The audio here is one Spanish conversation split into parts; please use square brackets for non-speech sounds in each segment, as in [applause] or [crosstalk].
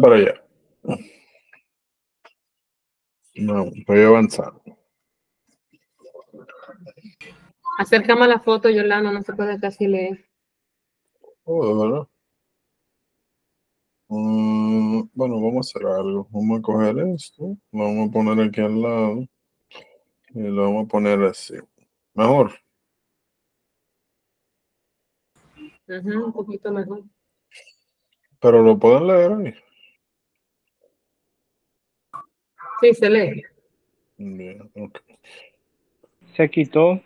para allá. No, voy a avanzar. Acércame la foto, Yolanda, no se puede casi leer. Oh, ¿verdad? Mm, bueno, vamos a hacer algo. Vamos a coger esto, lo vamos a poner aquí al lado y lo vamos a poner así. Mejor. Ajá, un poquito mejor. Pero lo pueden leer ahí. Sí, se lee. Bien, okay. Se quitó.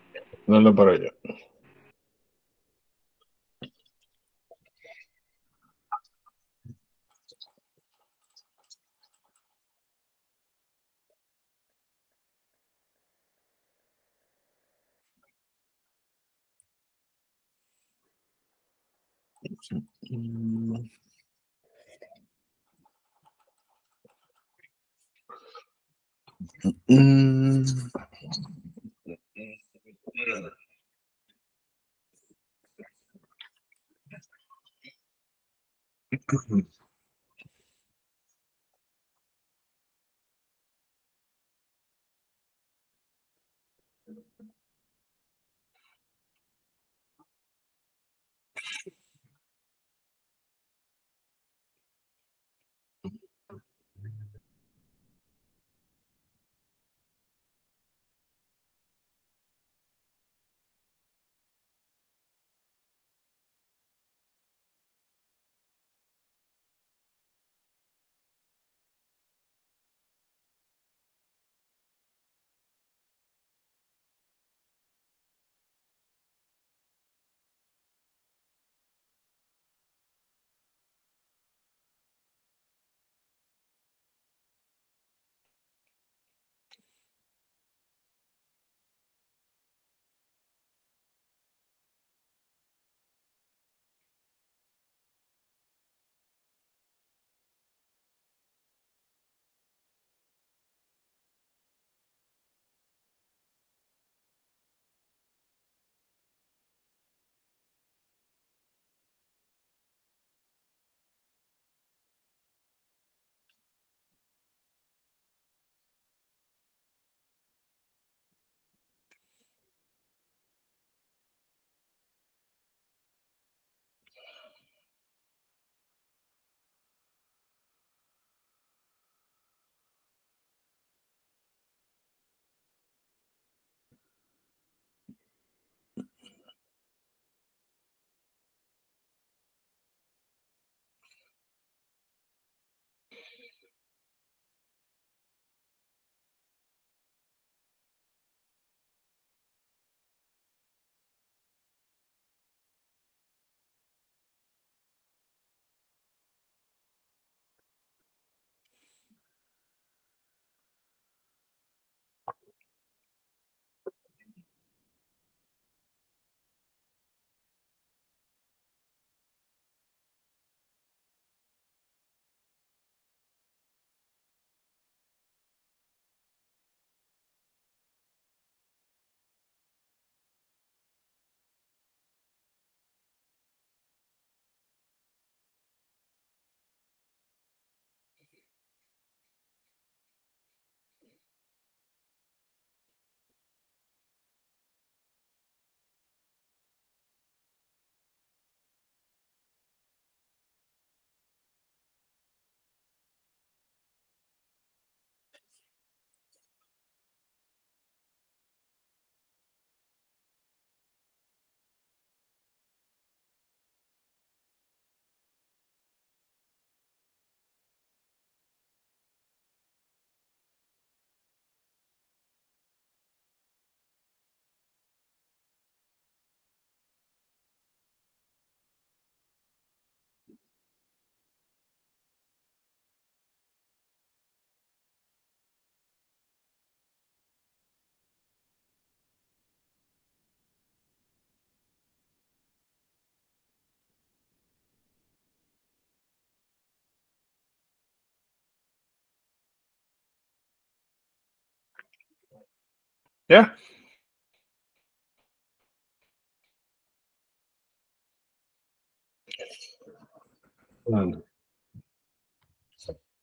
No lo paro yo. Mm-hmm. Uhm.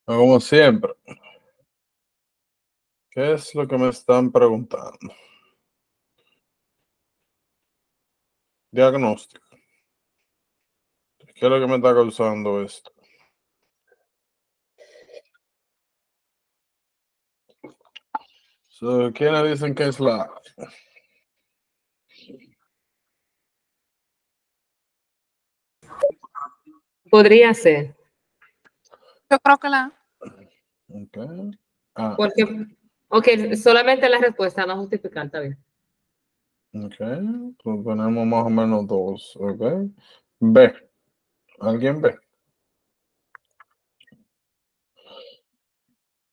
Como siempre. ¿Qué es lo que me están preguntando? Diagnóstico. ¿Qué es lo que me está causando esto? ¿Quiénes dicen que es la? Podría ser. Yo creo que la. Okay. Ah. ok, solamente la respuesta, no justificante bien. Ok, pues tenemos más o menos dos, ok. B, ¿alguien ve?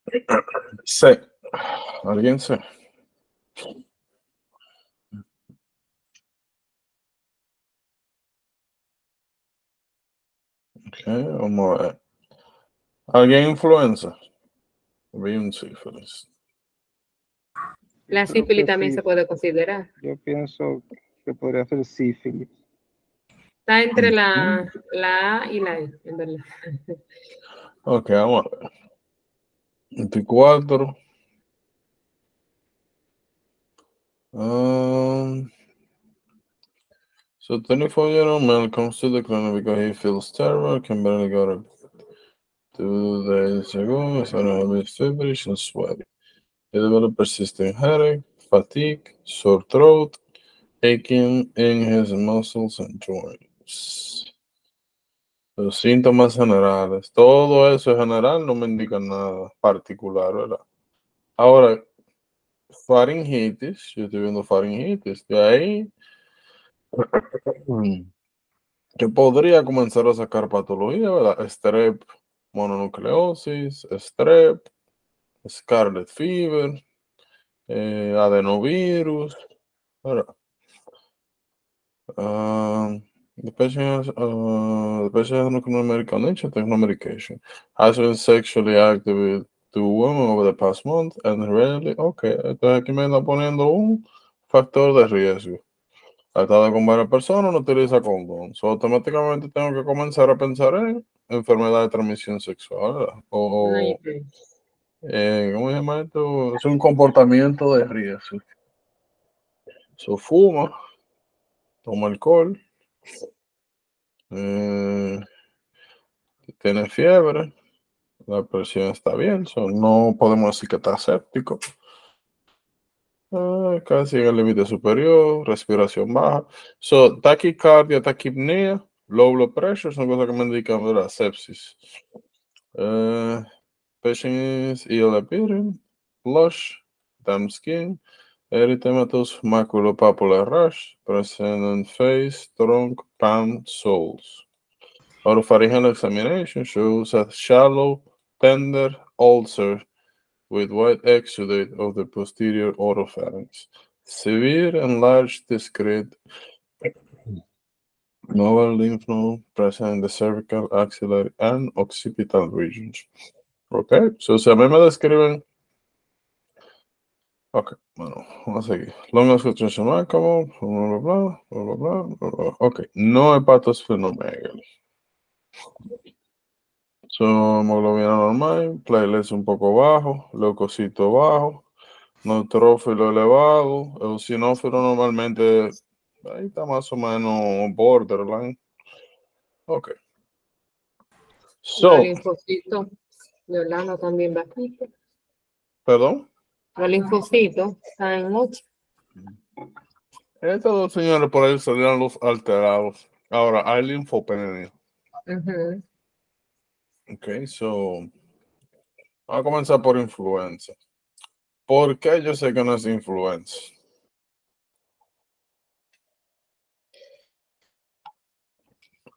[clears throat] C. ¿Alguien se? Okay, vamos a ver. ¿Alguien influenza? Vi un sífilis. La sífilis también se puede considerar. Yo pienso que podría ser sífilis. Está entre la, la A y la E, en verdad. Ok, vamos a ver. 24. Um, so 24-year-old male comes to the clinic because he feels terrible, can barely go to Two days ago, his arm is feverish and sweaty. He developed persistent headache, fatigue, sore throat, aching in his muscles and joints. Los síntomas generales. Todo eso general no me indica nada particular, ¿verdad? Ahora, faringitis, yo estoy viendo faringitis de ahí. que [clears throat] podría comenzar a sacar patología, ¿verdad? Strep, mononucleosis, strep, scarlet fever, eh, adenovirus, Ahora, ah, de the patient, uh, the patient no medication. Has been sexually active with to women over the past month and rarely. Ok, entonces aquí me está poniendo un factor de riesgo. Ha estado con varias personas, no utiliza condón. automáticamente tengo que comenzar a pensar en enfermedad de transmisión sexual o. Eh, ¿Cómo se llama esto? Es un comportamiento de riesgo. Su fuma, toma alcohol, eh, tiene fiebre, la presión está bien, so no podemos decir que está séptico. Ah, casi en el límite superior, respiración baja. So, tachycardia, tachypnea, low blood pressure son cosas que me indican la sepsis. Uh, eh, patient is ill appearing, blush, damp skin, erythematous maculopapular rash, present on face, trunk, palm, soles. Autopharyngeal examination shows a shallow tender ulcer with white exudate of the posterior oropharynx. Severe enlarged discrete novel lymph node present in the cervical, axillary, and occipital regions. Okay, so si a mí me describen. Ok, bueno, vamos a seguir. Long extension como bla bla bla, bla bla bla, bla bla. Ok, no hepatosplenomegaly. Son hemoglobina normal, platelets un poco bajo, leucocito bajo, neutrófilo elevado, eosinófilo normalmente, ahí está más o menos borderline. Ok. So, linfocito de también bajito. ¿Perdón? Los linfocitos en mucho. Estos dos señores por ahí salieron los alterados. Ahora, hay linfopenia. Ok, so vamos a comenzar por influenza. ¿Por qué yo sé que no es influenza?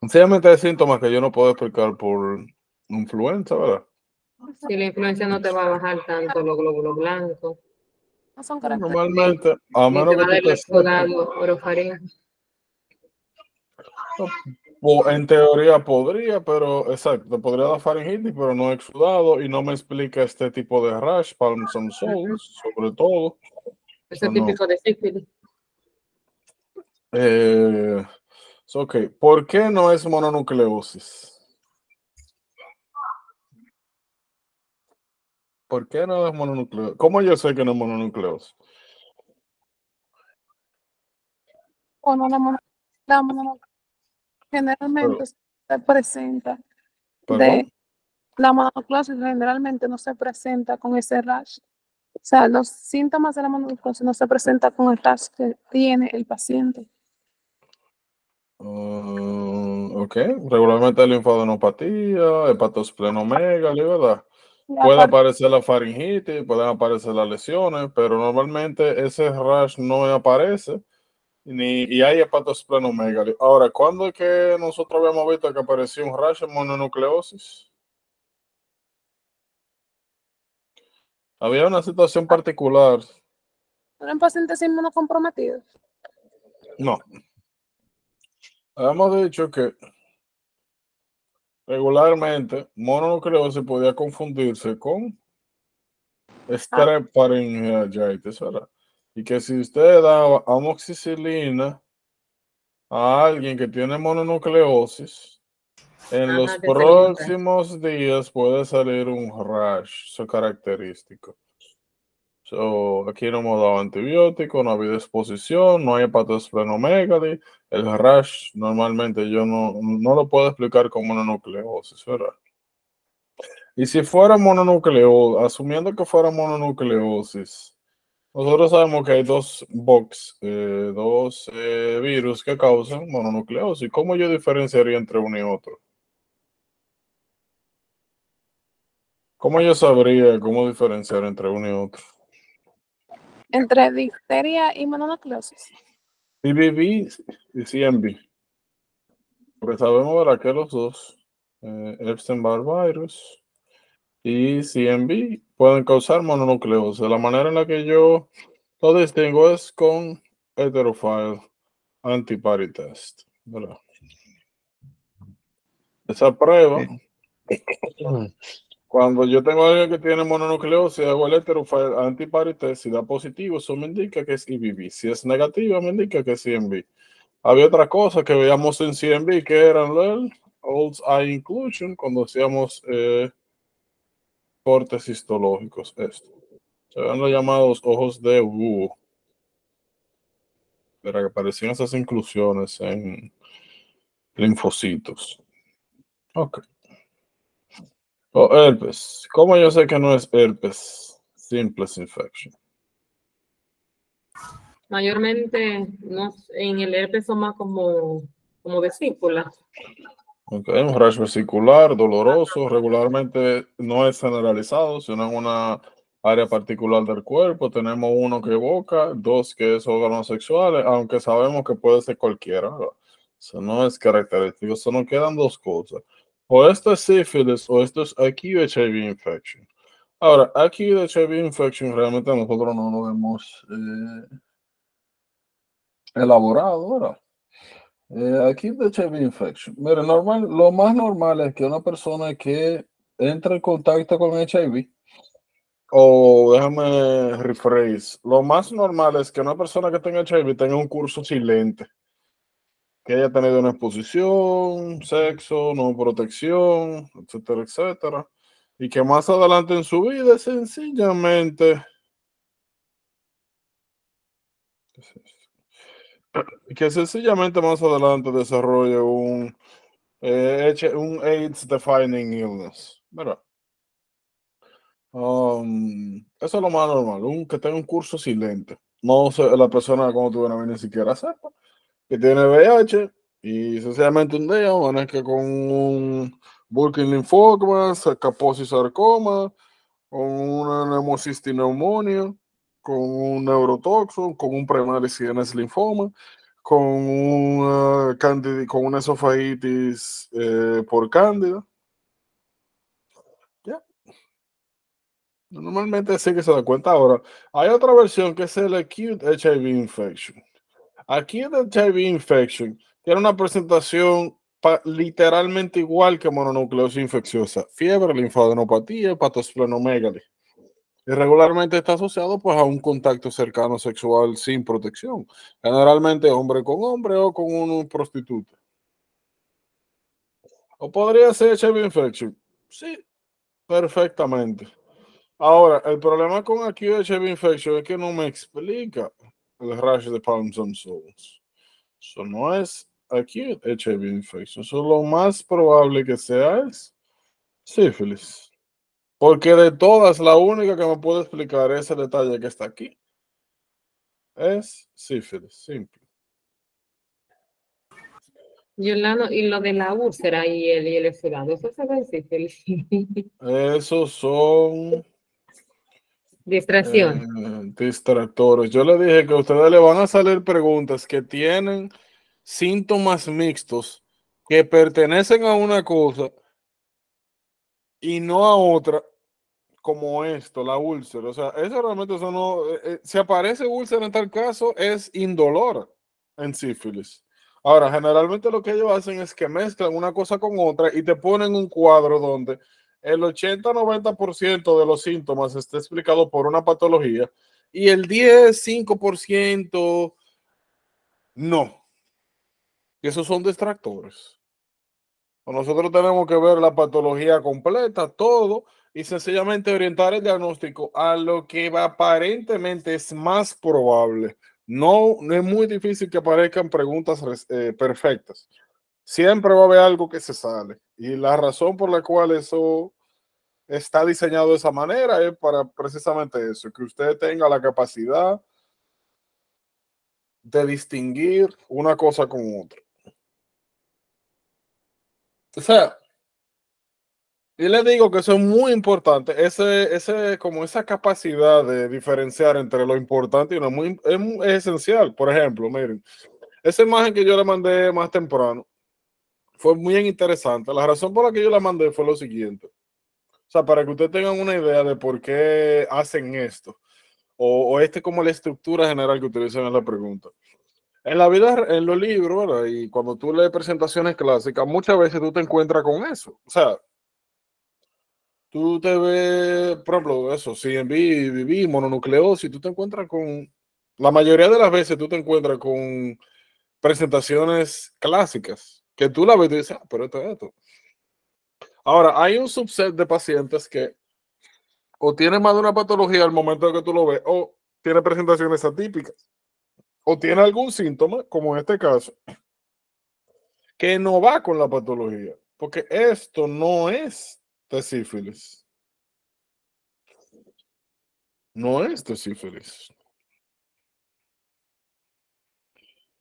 Sencillamente hay síntomas que yo no puedo explicar por influenza, ¿verdad? Si la influenza no te va a bajar tanto los glóbulos blancos. No son pues, Normalmente, a menos que te, te, te, en teoría podría, pero exacto, podría dar faringitis, pero no exudado y no me explica este tipo de rash, palms and Souls, sobre todo. Es el ah, típico de sífilis. Eh, ok, ¿por qué no es mononucleosis? ¿Por qué no es mononucleosis? ¿Cómo yo sé que no es mononucleosis? Bueno, mononucleosis Generalmente se presenta la mononucleosis generalmente no se presenta con ese rash. O sea, los síntomas de la mononucleosis no se presentan con el rash que tiene el paciente. Mm, ok, regularmente linfadenopatía, hepatosplenomegalia, ¿verdad? Puede aparecer la faringitis, pueden aparecer las lesiones, pero normalmente ese rash no aparece y y plano megal. Ahora, ¿cuándo es que nosotros habíamos visto que apareció un rash en mononucleosis? Había una situación particular. ¿Eran pacientes inmunocomprometidos? No. Habíamos dicho que regularmente mononucleosis podía confundirse con ah. strep y ¿verdad? Y que si usted da amoxicilina a alguien que tiene mononucleosis, en los próximos días puede salir un rash, eso es característico. So, aquí no hemos dado antibiótico, no había exposición, no hay hepatosplenomegaly. El rash normalmente yo no, no lo puedo explicar como mononucleosis, ¿verdad? Y si fuera mononucleosis, asumiendo que fuera mononucleosis, nosotros sabemos que hay dos box, eh, dos eh, virus que causan mononucleosis. ¿Cómo yo diferenciaría entre uno y otro? ¿Cómo yo sabría cómo diferenciar entre uno y otro? Entre difteria y mononucleosis. BBB y CMB. Porque sabemos, ahora Que los dos, eh, Epstein-Barr virus, y CMV pueden causar mononucleosis. La manera en la que yo lo distingo es con heterophile antibody test. Esa prueba, eh, cuando yo tengo alguien que tiene mononucleosis, hago el heterophile antiparitest. Si da positivo, eso me indica que es IBV. Si es negativa, me indica que es CMV. Había otra cosa que veíamos en CMV que eran el Old Eye Inclusion, cuando hacíamos. Eh, cortes histológicos. Esto. Se ven los llamados ojos de búho. Pero que aparecían esas inclusiones en linfocitos. Ok. O oh, herpes. ¿Cómo yo sé que no es herpes? simple infection. Mayormente no, en el herpes son más como, como vesículas. Okay. Un rash vesicular doloroso, regularmente no es generalizado, sino en una área particular del cuerpo. Tenemos uno que evoca, dos que es órganos sexuales, aunque sabemos que puede ser cualquiera. o sea, no es característico, solo quedan dos cosas. O esto es sífilis o esto es HIV infection. Ahora, acute HIV infection realmente nosotros no lo hemos eh, elaborado, eh, aquí de HIV infection. Mira, normal, lo más normal es que una persona que entra en contacto con HIV, o oh, déjame rephrase, lo más normal es que una persona que tenga HIV tenga un curso silente, que haya tenido una exposición, sexo, no protección, etcétera, etcétera, y que más adelante en su vida sencillamente que sencillamente más adelante desarrolle un, eh, un AIDS defining illness, ¿verdad? Um, eso es lo más normal, un, que tenga un curso silente. No sé, la persona como tú ven ni siquiera sepa que tiene VIH y sencillamente un día bueno, es que con un Burkin linfoma, sarcoposis sarcoma, con una neumonía con un neurotoxo, con un en CNS linfoma, con una, esofaitis con una esofagitis eh, por cándida. Normalmente sí que se da cuenta. Ahora, hay otra versión que es el acute HIV infection. Acute HIV infection tiene una presentación literalmente igual que mononucleosis infecciosa. Fiebre, linfadenopatía, patosplenomegalia y regularmente está asociado pues a un contacto cercano sexual sin protección, generalmente hombre con hombre o con un prostituta. ¿O podría ser HIV infection? Sí, perfectamente. Ahora, el problema con aquí HIV infection es que no me explica el rash de Palms and soles. Eso no es acute HIV infection. Eso lo más probable que sea es sífilis. Porque de todas, la única que me puede explicar ese detalle que está aquí es sífilis, simple. Yolano, y lo de la úlcera y el, y el eso se sífilis. [laughs] Esos son. Distracción. Eh, distractores. Yo le dije que a ustedes le van a salir preguntas que tienen síntomas mixtos que pertenecen a una cosa y no a otra, como esto, la úlcera. O sea, eso realmente eso no. Eh, eh, si aparece úlcera en tal caso, es indolor en sífilis. Ahora, generalmente lo que ellos hacen es que mezclan una cosa con otra y te ponen un cuadro donde el 80-90% de los síntomas está explicado por una patología y el 10-5% no. Y esos son distractores. Nosotros tenemos que ver la patología completa, todo, y sencillamente orientar el diagnóstico a lo que aparentemente es más probable. No, es muy difícil que aparezcan preguntas eh, perfectas. Siempre va a haber algo que se sale. Y la razón por la cual eso está diseñado de esa manera es para precisamente eso, que usted tenga la capacidad de distinguir una cosa con otra. O sea, y le digo que eso es muy importante, ese, ese, como esa capacidad de diferenciar entre lo importante y lo muy es, esencial. Por ejemplo, miren, esa imagen que yo le mandé más temprano fue muy interesante. La razón por la que yo la mandé fue lo siguiente. O sea, para que ustedes tengan una idea de por qué hacen esto, o, este como la estructura general que utilizan en la pregunta. En la vida, en los libros, y cuando tú lees presentaciones clásicas, muchas veces tú te encuentras con eso. O sea, tú te ves, por ejemplo, eso, CNB, BB, mononucleosis, tú te encuentras con, la mayoría de las veces tú te encuentras con presentaciones clásicas, que tú la ves y dices, ah, pero esto es esto. Ahora, hay un subset de pacientes que o tienen más de una patología al momento de que tú lo ves, o tiene presentaciones atípicas, o tiene algún síntoma, como en este caso, que no va con la patología, porque esto no es sífilis No es de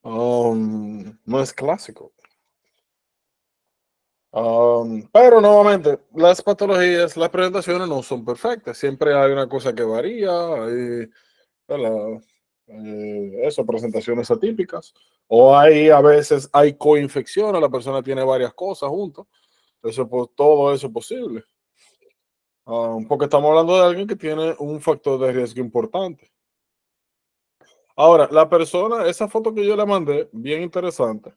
Um, no es clásico. Um, pero nuevamente, las patologías, las presentaciones no son perfectas. Siempre hay una cosa que varía. Hay, eh, eso, presentaciones atípicas. O hay a veces, hay coinfecciones, la persona tiene varias cosas juntas. Eso, todo eso posible. Ah, porque estamos hablando de alguien que tiene un factor de riesgo importante. Ahora, la persona, esa foto que yo le mandé, bien interesante,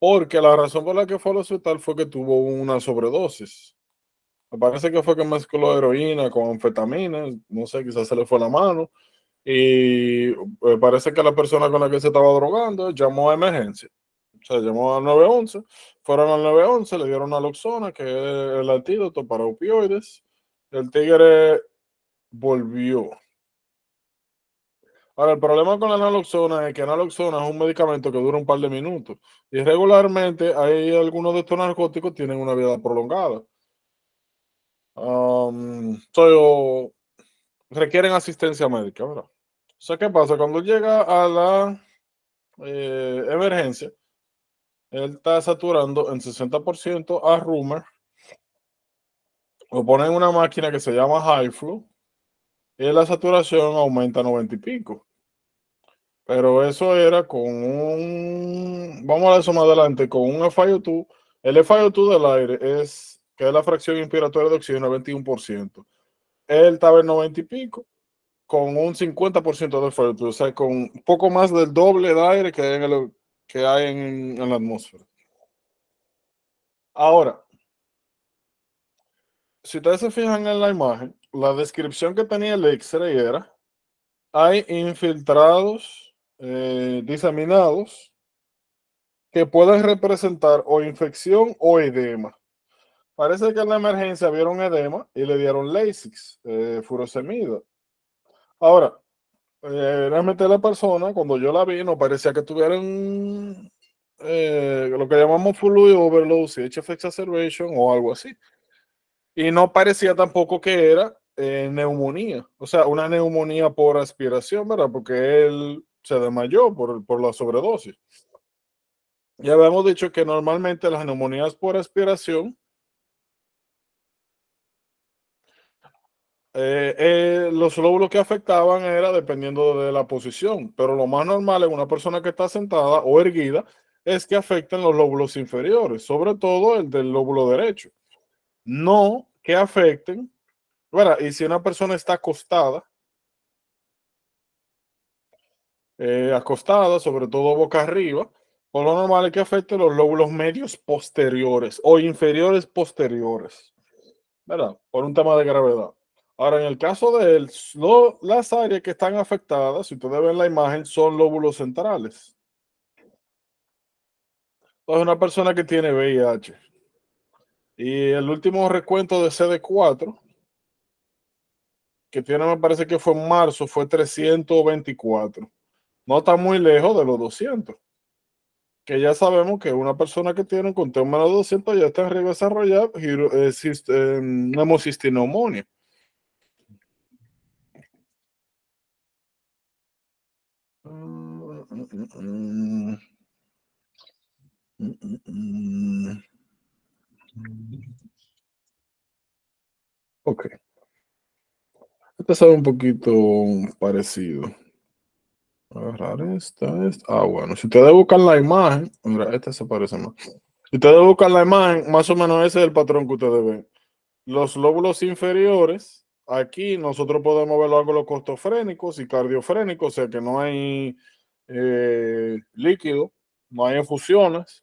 porque la razón por la que fue al hospital fue que tuvo una sobredosis. Me parece que fue que mezcló heroína con anfetamina, no sé, quizás se le fue la mano. Y eh, parece que la persona con la que se estaba drogando llamó a emergencia. O sea, llamó a 911 fueron al 911, le dieron naloxona, que es el antídoto para opioides. El tigre volvió. Ahora, el problema con la naloxona es que naloxona es un medicamento que dura un par de minutos. Y regularmente hay algunos de estos narcóticos tienen una vida prolongada. Um, requieren asistencia médica, ¿verdad? O sea, ¿qué pasa? Cuando llega a la eh, emergencia, él está saturando en 60% a Rumor. Lo pone en una máquina que se llama High Flow. Y la saturación aumenta a 90 y pico. Pero eso era con un. Vamos a eso más adelante. Con un FiO2. El FiO2 del aire es. Que es la fracción inspiratoria de oxígeno, 21%. Él estaba en 90 y pico. Con un 50% de FiO2. O sea, con poco más del doble de aire que en el que hay en, la atmósfera. Ahora, si ustedes se fijan en la imagen, la descripción que tenía el X-ray era, hay infiltrados eh, diseminados que pueden representar o infección o edema. Parece que en la emergencia vieron edema y le dieron Lasix, eh, furosemida. Ahora, eh, realmente la persona, cuando yo la vi, no parecía que tuvieran eh, lo que llamamos fluid overload, HF exacerbation o algo así. Y no parecía tampoco que era eh, neumonía, o sea, una neumonía por aspiración, ¿verdad? Porque él se desmayó por, por la sobredosis. Ya habíamos dicho que normalmente las neumonías por aspiración Eh, eh, los lóbulos que afectaban era dependiendo de la posición, pero lo más normal en una persona que está sentada o erguida es que afecten los lóbulos inferiores, sobre todo el del lóbulo derecho. No que afecten, bueno y si una persona está acostada, eh, acostada, sobre todo boca arriba, por pues lo normal es que afecten los lóbulos medios posteriores o inferiores posteriores, ¿verdad? Por un tema de gravedad. Ahora, en el caso de él, las áreas que están afectadas, si ustedes ven la imagen, son lóbulos centrales. Entonces, una persona que tiene VIH y el último recuento de CD4, que tiene, me parece que fue en marzo, fue 324. No está muy lejos de los 200. Que ya sabemos que una persona que tiene un conteo menos de 200 ya está en riesgo de desarrollar eh, eh, Okay, ok. Esta sabe un poquito parecido. Agarrar esta, esta. Ah, bueno. Si ustedes buscan la imagen, esta se parece más. Si ustedes buscan la imagen, más o menos ese es el patrón que ustedes ven. Los lóbulos inferiores, aquí nosotros podemos ver los ángulos costofrénicos y cardiofrénicos, o sea que no hay eh, líquido, no hay infusiones,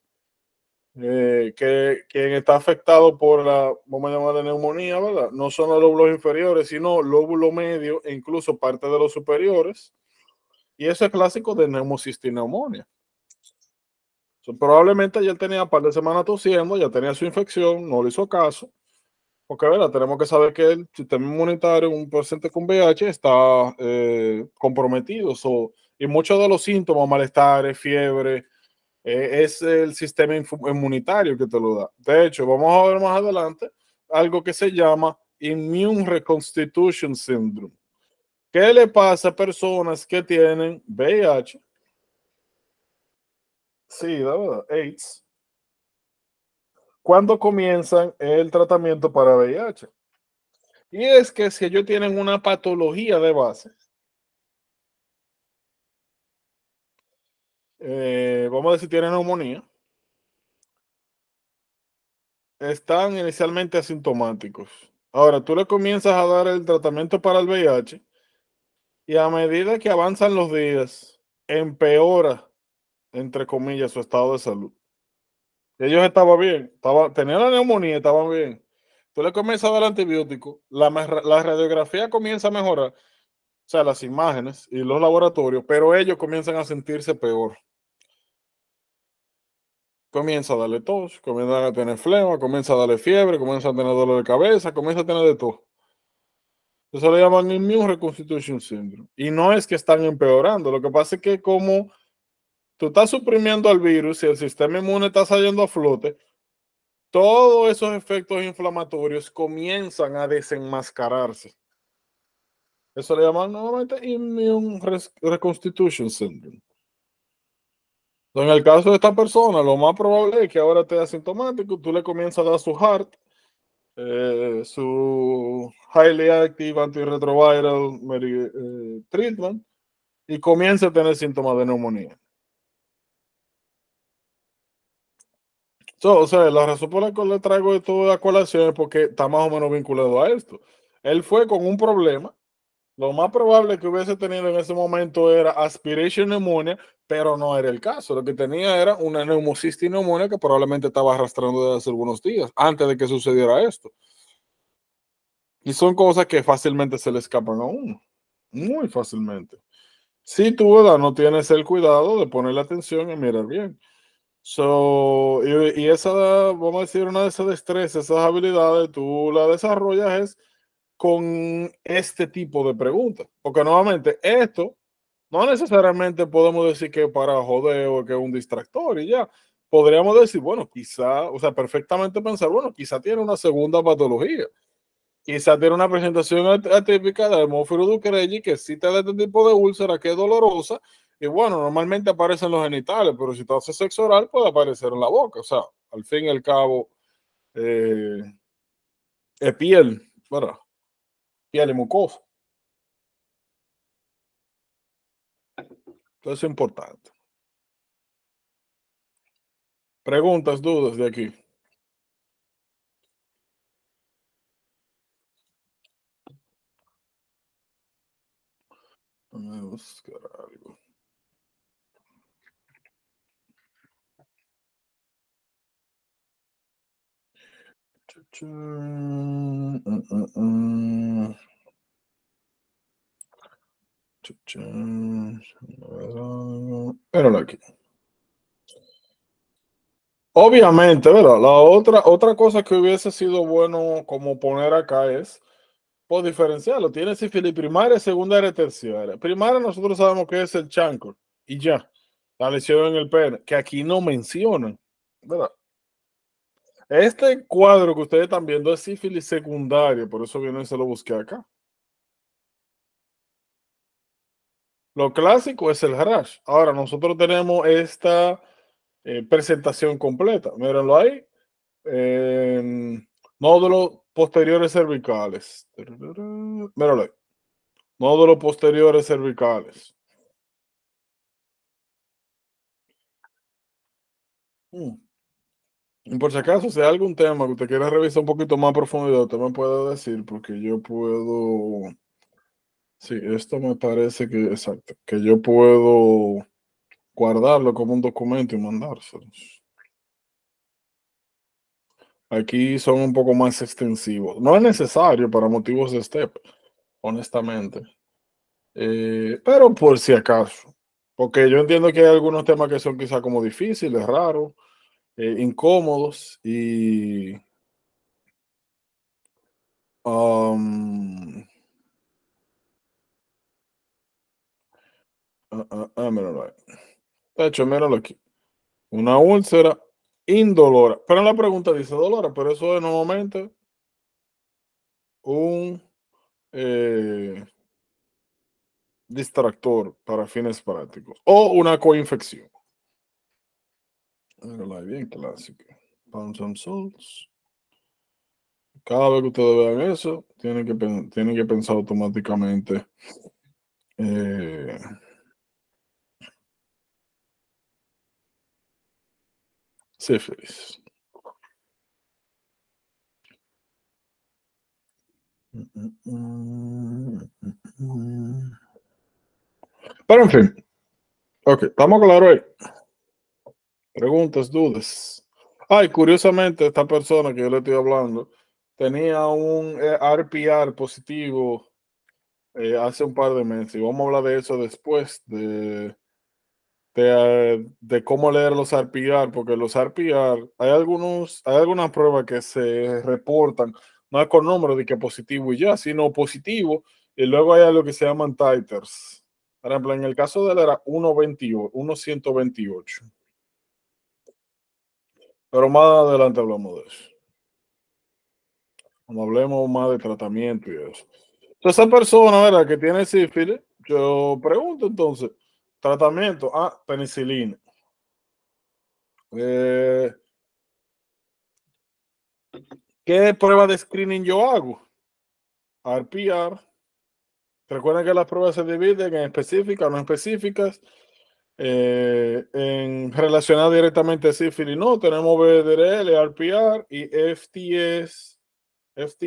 eh, que quien está afectado por la, vamos a llamar la neumonía, ¿verdad? No son los lóbulos inferiores, sino lóbulo medio e incluso parte de los superiores. Y eso es clásico de y So, probablemente ya tenía un par de semanas tosiendo, ya tenía su infección, no le hizo caso. Porque, ¿verdad? Tenemos que saber que el sistema inmunitario un paciente con VIH está eh, comprometido. o y muchos de los síntomas, malestares, fiebre, eh, es el sistema inmunitario que te lo da. De hecho, vamos a ver más adelante algo que se llama Immune Reconstitution Syndrome. ¿Qué le pasa a personas que tienen VIH? Sí, la verdad, AIDS. ¿Cuándo comienzan el tratamiento para VIH? Y es que si ellos tienen una patología de base, Eh, vamos a decir, tiene neumonía, están inicialmente asintomáticos. Ahora, tú le comienzas a dar el tratamiento para el VIH y a medida que avanzan los días, empeora, entre comillas, su estado de salud. Ellos estaban bien, estaba, tenían la neumonía, estaban bien. Tú le comienzas a dar antibiótico, la, la radiografía comienza a mejorar, o sea, las imágenes y los laboratorios, pero ellos comienzan a sentirse peor comienza a darle tos, comienza a tener flema, comienza a darle fiebre, comienza a tener dolor de cabeza, comienza a tener de todo. Eso le llaman Immune Reconstitution Syndrome. Y no es que están empeorando, lo que pasa es que como tú estás suprimiendo al virus y el sistema inmune está saliendo a flote, todos esos efectos inflamatorios comienzan a desenmascararse. Eso le llaman nuevamente Immune Reconstitution Syndrome en el caso de esta persona, lo más probable es que ahora esté asintomático, tú le comienzas a dar su heart, eh, su Highly Active Antiretroviral eh, Treatment, y comienza a tener síntomas de neumonía. So, o sea, la razón por la cual le traigo esto de la colación es porque está más o menos vinculado a esto. Él fue con un problema lo más probable que hubiese tenido en ese momento era aspiration pneumonia, pero no era el caso. Lo que tenía era una neumocistina pneumonia que probablemente estaba arrastrando desde hace algunos días, antes de que sucediera esto. Y son cosas que fácilmente se le escapan a uno, muy fácilmente. Si tú no tienes el cuidado de poner la atención y mirar bien. So, y, y, esa, vamos a decir, una de esas destrezas, esas habilidades, tú la desarrollas es con este tipo de preguntas. Porque nuevamente, esto no necesariamente podemos decir que para joder o que es un distractor y ya. Podríamos decir, bueno, quizá, o sea, perfectamente pensar, bueno, quizá tiene una segunda patología. Quizá tiene una presentación atípica de hemófilo y que si te da este tipo de úlcera que es dolorosa. Y bueno, normalmente aparecen los genitales, pero si tú haces sexo oral puede aparecer en la boca. O sea, al fin y al cabo, eh, es piel, ¿verdad? y a Lemukov. es importante. Preguntas, dudas de aquí. Vamos a buscar algo. Mm, mm, mm. Pero aquí. Obviamente, La otra, otra cosa que hubiese sido bueno como poner acá es por diferenciarlo. Tiene sífilis primaria, secundaria, terciaria. Primaria nosotros sabemos que es el chancro y ya. La lesión en el pene, que aquí no mencionan, ¿verdad? Este cuadro que ustedes están viendo es sífilis secundaria, por eso viene y se lo busqué acá. Lo clásico es el harash. Ahora nosotros tenemos esta eh, presentación completa. Mírenlo ahí. nódulos posteriores cervicales. Mírenlo ahí. Nódulos posteriores cervicales. Mm. Y por si acaso, si hay algún tema que usted quiera revisar un poquito más profundo, profundidad, puede decir, porque yo puedo Sí, esto me parece que, exacto, que yo puedo guardarlo como un documento y mandárselos. Aquí son un poco más extensivos. No es necesario para motivos de STEP, honestamente. Eh, pero por si acaso. Porque yo entiendo que hay algunos temas que son quizá como difíciles, raros, eh, incómodos y... Um, De ah, hecho ah, ah, aquí. Una úlcera indolora. Pero la pregunta dice dolora, pero eso es normalmente un eh, distractor para fines prácticos o una coinfección. bien clásico Pounds and Cada vez que ustedes vean eso, tienen que, tienen que pensar automáticamente. Eh, Sí. Pero en fin. Ok, estamos claros ahí. Preguntas, dudas. Ay, curiosamente, esta persona que yo le estoy hablando tenía un RPR eh, positivo eh, hace un par de meses. Y vamos a hablar de eso después de de, cómo leer los RPR, porque los RPR, hay, algunos, hay algunas pruebas que se reportan, no es con número de que positivo y ya, sino positivo, y luego hay algo que se llaman titers. Por ejemplo, en el caso de él era 1.28. Pero más adelante hablamos de eso. Cuando hablemos más de tratamiento y eso. esa persona, Que tiene sífilis, yo pregunto entonces, Tratamiento, a ah, penicilina. Eh, ¿Qué prueba de screening yo hago? RPR. Recuerden que las pruebas se dividen en específicas no específicas. Eh, en relacionada directamente a sífilis, no, tenemos BDRL, RPR y FTS, FT,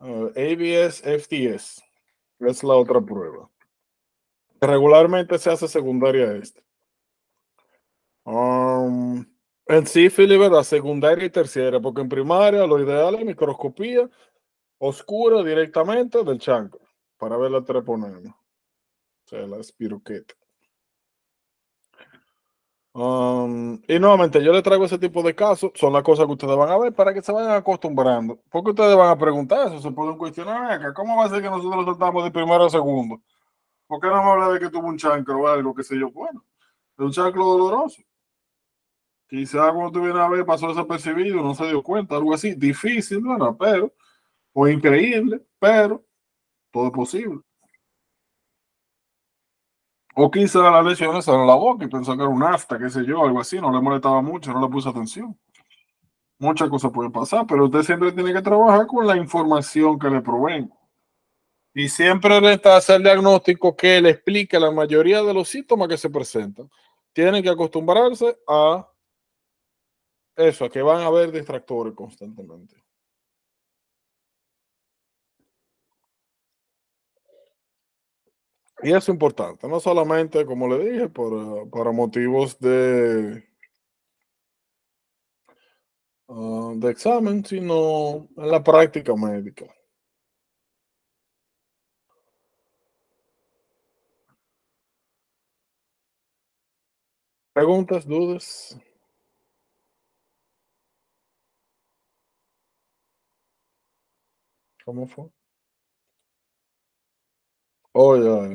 eh, ABS, FTS. Es la otra prueba regularmente se hace secundaria este um, en sí, ¿verdad? Secundaria y terciaria, porque en primaria lo ideal es microscopía oscura directamente del chanco, para ver la treponema. O sea, la espiroqueta. Um, y nuevamente, yo le traigo ese tipo de casos, son las cosas que ustedes van a ver para que se vayan acostumbrando. Porque ustedes van a preguntar eso, se pueden cuestionar, ¿cómo va a ser que nosotros tratamos de primero a segundo? ¿Por qué no me habla de que tuvo un chancro o algo, que sé yo? Bueno, es un chancro doloroso. Quizá cuando tuviera una vez pasó desapercibido, no se dio cuenta, algo así. Difícil, bueno, pero, o increíble, pero todo es posible. O quizá las lesiones en la boca y pensó que era un afta, qué sé yo, algo así, no le molestaba mucho, no le puso atención. Muchas cosas pueden pasar, pero usted siempre tiene que trabajar con la información que le provengo. Y siempre está hacer diagnóstico que le explique la mayoría de los síntomas que se presentan. Tienen que acostumbrarse a eso, a que van a haber distractores constantemente. Y es importante, no solamente, como le dije, para, eh, para motivos de, ah, de examen, sino en la práctica médica. ¿Preguntas, dudas? ¿Cómo fue? Oh, yeah,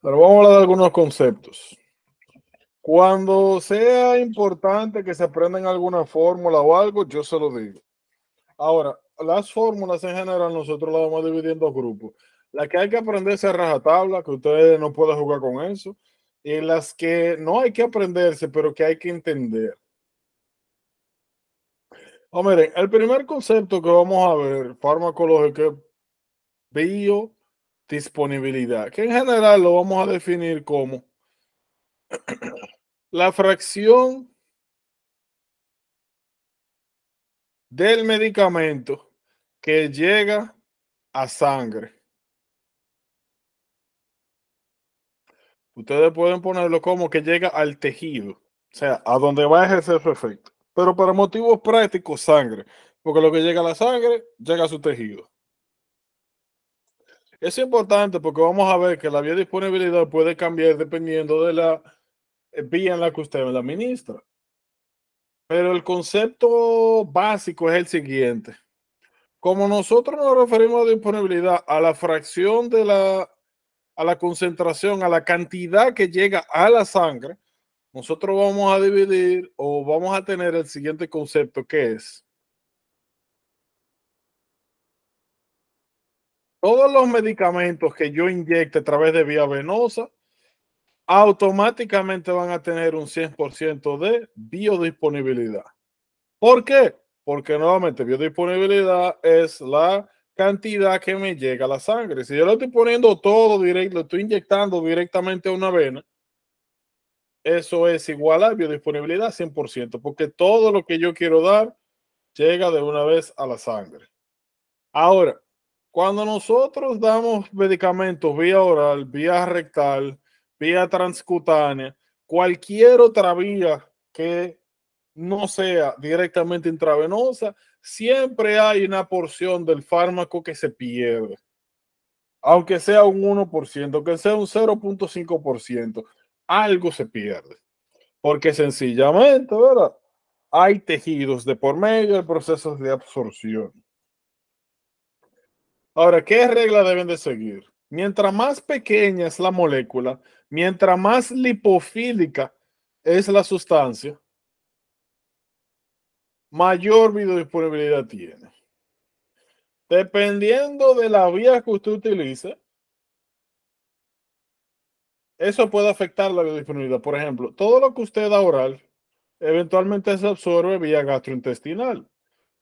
Pero vamos a hablar de algunos conceptos. Cuando sea importante que se aprendan alguna fórmula o algo, yo se lo digo. Ahora, las fórmulas en general nosotros las vamos dividiendo en grupos. La que hay que aprenderse a rajatabla, que ustedes no pueden jugar con eso, y las que no hay que aprenderse, pero que hay que entender. Oh, miren, el primer concepto que vamos a ver, farmacológico, es biodisponibilidad, que en general lo vamos a definir como [clears throat] la fracción del medicamento que llega a sangre. Ustedes pueden ponerlo como que llega al tejido, o sea, a donde va a ejercer su efecto. Pero para motivos prácticos, sangre, porque lo que llega a la sangre llega a su tejido. Es importante porque vamos a ver que la biodisponibilidad puede cambiar dependiendo de la vía en la que usted la administra. Pero el concepto básico es el siguiente. Como nosotros nos referimos a disponibilidad, a la fracción de la, a la concentración, a la cantidad que llega a la sangre, nosotros vamos a dividir o vamos a tener el siguiente concepto que es todos los medicamentos que yo inyecte a través de vía venosa automáticamente van a tener un 100% de biodisponibilidad. ¿Por qué? Porque nuevamente biodisponibilidad es la cantidad que me llega a la sangre. Si yo lo estoy poniendo todo directo, lo estoy inyectando directamente a una vena, eso es igual a biodisponibilidad 100%, porque todo lo que yo quiero dar llega de una vez a la sangre. Ahora, cuando nosotros damos medicamentos vía oral, vía rectal, vía transcutánea, cualquier otra vía que no sea directamente intravenosa, siempre hay una porción del fármaco que se pierde. Aunque sea un 1%, que sea un 0.5%, algo se pierde. Porque sencillamente, ¿verdad? Hay tejidos de por medio de procesos de absorción. Ahora, ¿qué regla deben de seguir? Mientras más pequeña es la molécula, Mientras más lipofílica es la sustancia, mayor biodisponibilidad tiene. Dependiendo de la vía que usted utilice, eso puede afectar la biodisponibilidad. Por ejemplo, todo lo que usted da oral eventualmente se absorbe vía gastrointestinal.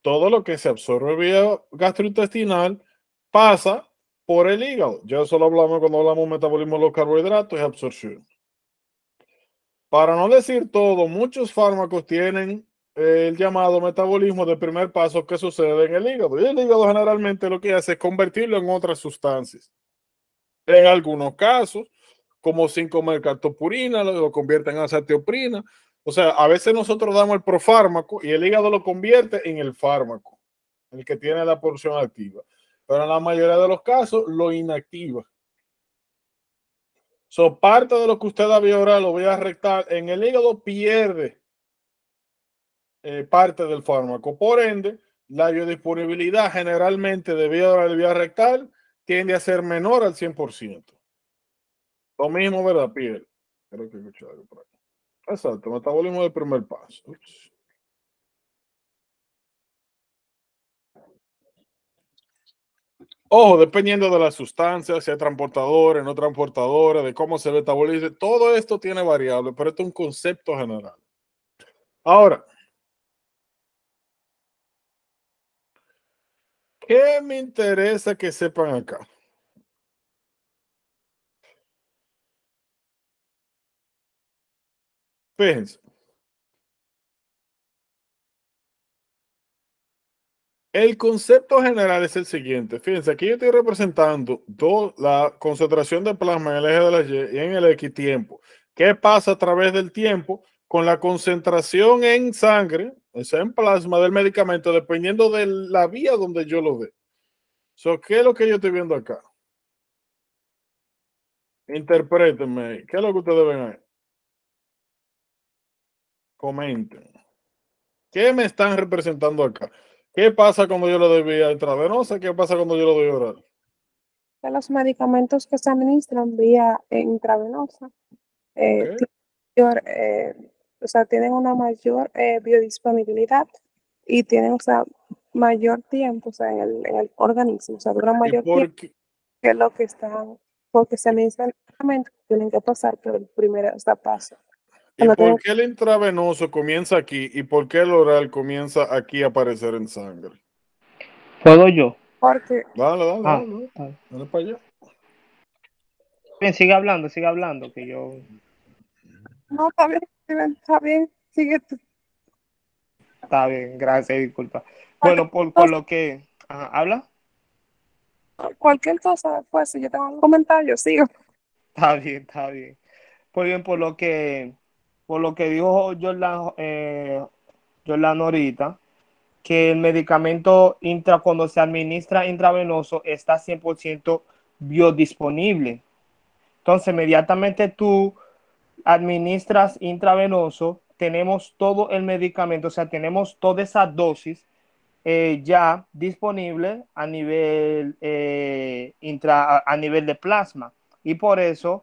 Todo lo que se absorbe vía gastrointestinal pasa por el hígado. Ya eso lo hablamos cuando hablamos de metabolismo de los carbohidratos y absorción. Para no decir todo, muchos fármacos tienen eh, el llamado metabolismo de primer paso que sucede en el hígado. Y el hígado generalmente lo que hace es convertirlo en otras sustancias. En algunos casos, como sin comer cartopurina lo convierten en azatioprina. O sea, a veces nosotros damos el profármaco y el hígado lo convierte en el fármaco, el que tiene la porción activa pero en la mayoría de los casos lo inactiva. So, parte de lo que usted había ahora lo voy a rectar. En el hígado pierde eh, parte del fármaco. Por ende, la biodisponibilidad generalmente de vía oral vía rectal tiende a ser menor al 100%. Lo mismo, ¿verdad, piel? Creo que he Exacto, metabolismo del primer paso. Ojo, dependiendo de la sustancia, si hay transportadora, no transportadora, de cómo se metabolice, todo esto tiene variables, pero esto es un concepto general. Ahora, ¿qué me interesa que sepan acá? Fíjense. El concepto general es el siguiente. Fíjense, aquí yo estoy representando la concentración de plasma en el eje de la Y y en el X tiempo. ¿Qué pasa a través del tiempo con la concentración en sangre, o sea, en plasma del medicamento, dependiendo de la vía donde yo lo dé? So, ¿Qué es lo que yo estoy viendo acá? Interpretenme, ¿Qué es lo que ustedes ven ahí? Comenten. ¿Qué me están representando acá? ¿Qué pasa cuando yo lo doy vía intravenosa? ¿Qué pasa cuando yo lo doy oral? los medicamentos que se administran vía intravenosa eh, eh, sea, tienen una mayor eh, biodisponibilidad y tienen mayor tiempo sea, en, el, organismo, o sea, mayor tiempo que lo que están, porque se administran medicamentos, tienen que pasar por el primer paso ¿Y por qué el intravenoso comienza aquí y por qué el oral comienza aquí a aparecer en sangre? ¿Puedo yo? ¿Por qué? dale, dale, ah, dale. Ah. para allá. Bien, sigue hablando, sigue hablando, que yo... No, está bien, está bien, sigue tú. Está bien, gracias, disculpa. Bueno, por, lo que... ¿Habla? Cualquier cosa, pues, si yo tengo un comentario, sigo. Está bien, está bien. Pues bien, por lo que por lo que dijo Jordan, eh, Jordan ahorita, que el medicamento intra, cuando se administra intravenoso está 100% biodisponible. Entonces, inmediatamente tú administras intravenoso, tenemos todo el medicamento, o sea, tenemos toda esa dosis eh, ya disponible a nivel, eh, a nivel de plasma. Y por eso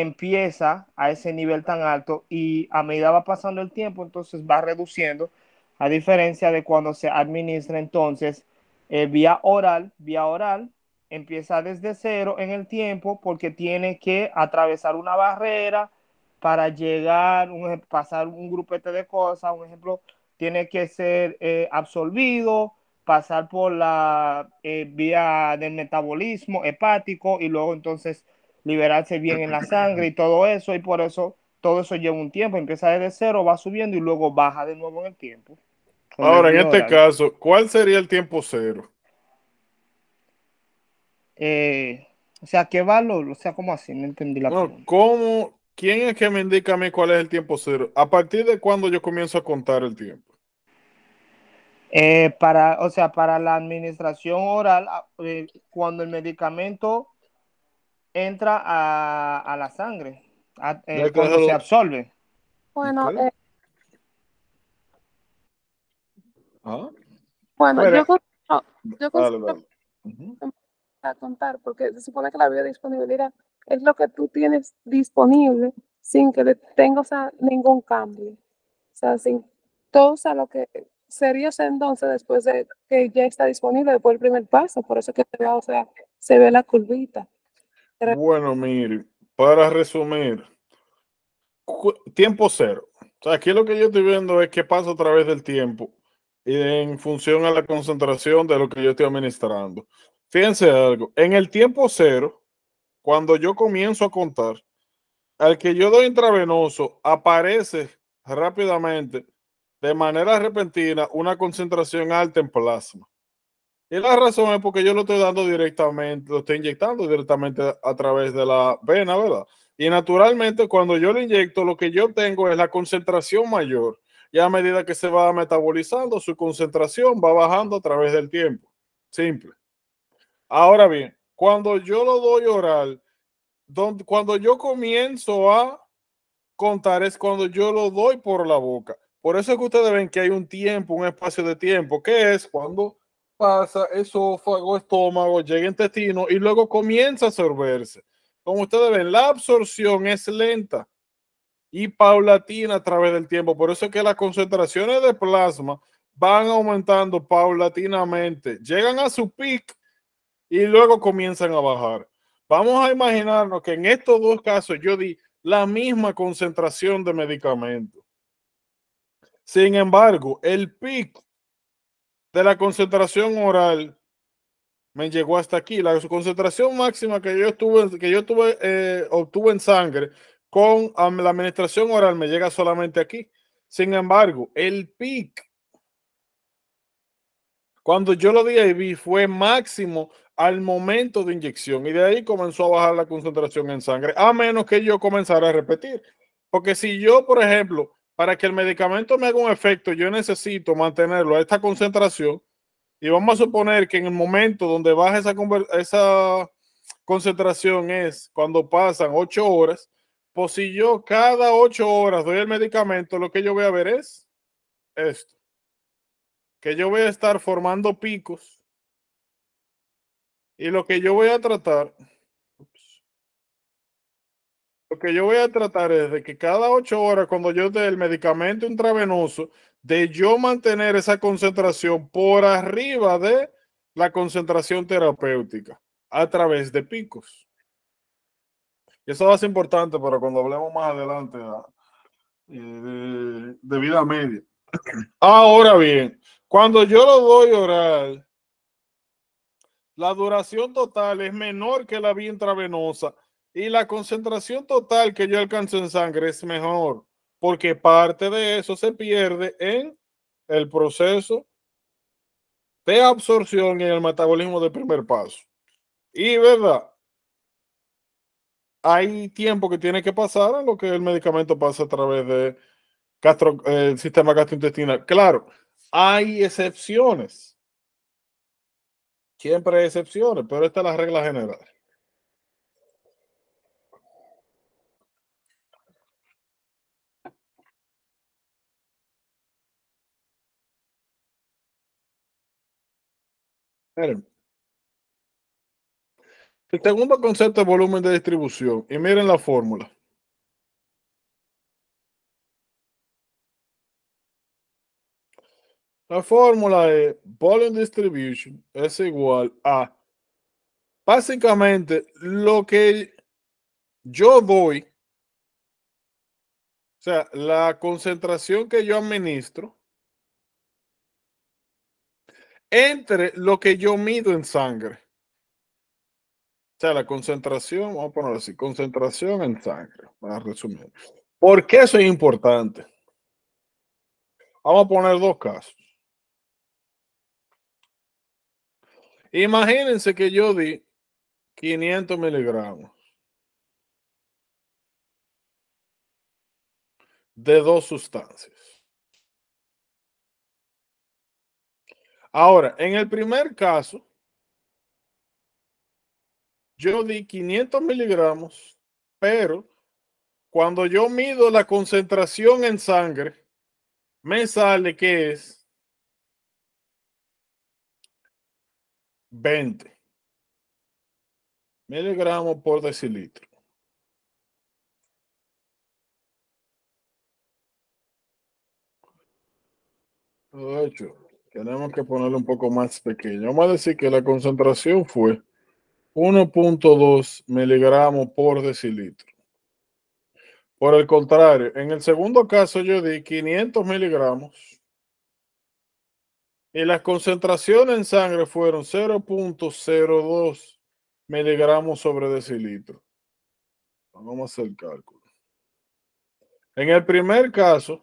empieza a ese nivel tan alto y a medida va pasando el tiempo, entonces va reduciendo, a diferencia de cuando se administra entonces eh, vía oral, vía oral, empieza desde cero en el tiempo porque tiene que atravesar una barrera para llegar, un, pasar un grupete de cosas, un ejemplo, tiene que ser eh, absolvido, pasar por la eh, vía del metabolismo hepático y luego entonces liberarse bien en la sangre y todo eso, y por eso todo eso lleva un tiempo, empieza desde cero, va subiendo y luego baja de nuevo en el tiempo. Ahora, en este caso, ¿cuál sería el tiempo cero? Eh, o sea, ¿qué valor? O sea, ¿cómo así? No entendí la ¿cómo, ¿Quién es que me indica a mí cuál es el tiempo cero? ¿A partir de cuándo yo comienzo a contar el tiempo? Eh, para, o sea, para la administración oral, ah, eh, cuando el medicamento entra a, a la sangre, eh, cuando se absorbe. Eh, ah. Bueno, bueno, yo, yo a contar, porque se supone que la biodisponibilidad es lo que tú tienes disponible sin que tengas ningún cambio. O sea, sin todo lo que sería entonces después de que ya está disponible, después del primer paso. Por eso que o sea, se ve la curvita. Bueno, mire, para resumir, tiempo cero. aquí lo que yo estoy viendo es que pasa a través del tiempo en función a la concentración de lo que yo estoy administrando. Fíjense algo, en el tiempo cero, cuando yo comienzo a contar, al que yo doy intravenoso aparece rápidamente, de manera repentina, una concentración alta en plasma. Y la razón es porque yo lo estoy dando directamente, lo estoy inyectando directamente a través de la vena, ¿verdad? Y naturalmente cuando yo lo inyecto, lo que yo tengo es la concentración mayor. Y a medida que se va metabolizando, su concentración va bajando a través del tiempo. Simple. Ahora bien, cuando yo lo doy oral, cuando yo comienzo a contar es cuando yo lo doy por la boca. Por eso es que ustedes ven que hay un tiempo, un espacio de tiempo, que es cuando pasa esófago, estómago, llega intestino y luego comienza a absorberse. Como ustedes ven, la absorción es lenta y paulatina a través del tiempo. Por eso es que las concentraciones de plasma van aumentando paulatinamente, llegan a su peak y luego comienzan a bajar. Vamos a imaginarnos que en estos dos casos yo di la misma concentración de medicamento. Sin embargo, el pico de la concentración oral me llegó hasta aquí. La concentración máxima que yo que yo tuve, eh, obtuve en sangre con la administración oral me llega solamente aquí. Sin embargo, el PIC, cuando yo lo di ahí, fue máximo al momento de inyección y de ahí comenzó a bajar la concentración en sangre, a menos que yo comenzara a repetir. Porque si yo, por ejemplo, para que el medicamento me haga un efecto, yo necesito mantenerlo a esta concentración. Y vamos a suponer que en el momento donde baja esa, esa concentración es cuando pasan ocho horas. Pues si yo cada ocho horas doy el medicamento, lo que yo voy a ver es esto. Que yo voy a estar formando picos. Y lo que yo voy a tratar que yo voy a tratar es de que cada ocho horas, cuando yo dé el medicamento intravenoso, de yo mantener esa concentración por arriba de la concentración terapéutica a través de picos. eso va a ser importante para cuando hablemos más adelante eh, de, de vida media. [clears throat] Ahora bien, cuando yo lo doy oral, la duración total es menor que la vía intravenosa y la concentración total que yo alcanzo en sangre es mejor, porque parte de eso se pierde en el proceso de absorción y el metabolismo de primer paso. Y verdad, hay tiempo que tiene que pasar en lo que el medicamento pasa a través del sistema gastrointestinal. Claro, hay excepciones. Siempre hay excepciones, pero esta es la regla general. El segundo concepto es volumen de distribución. Y miren la fórmula. La fórmula es volume distribution es igual a básicamente lo que yo voy, o sea, la concentración que yo administro entre lo que yo mido en sangre. O sea, la concentración, vamos a ponerlo así, concentración en sangre, para resumir. ¿Por qué eso es importante? Vamos a poner dos casos. Imagínense que yo di 500 miligramos de dos sustancias. Ahora, en el primer caso, yo di 500 miligramos, pero cuando yo mido la concentración en sangre, me sale que es 20 miligramos por decilitro. hecho tenemos que ponerlo un poco más pequeño. Vamos a decir que la concentración fue 1.2 miligramos por decilitro. Por el contrario, en el segundo caso yo di 500 miligramos y las concentraciones en sangre fueron 0.02 miligramos sobre decilitro. Vamos a hacer el cálculo. En el primer caso,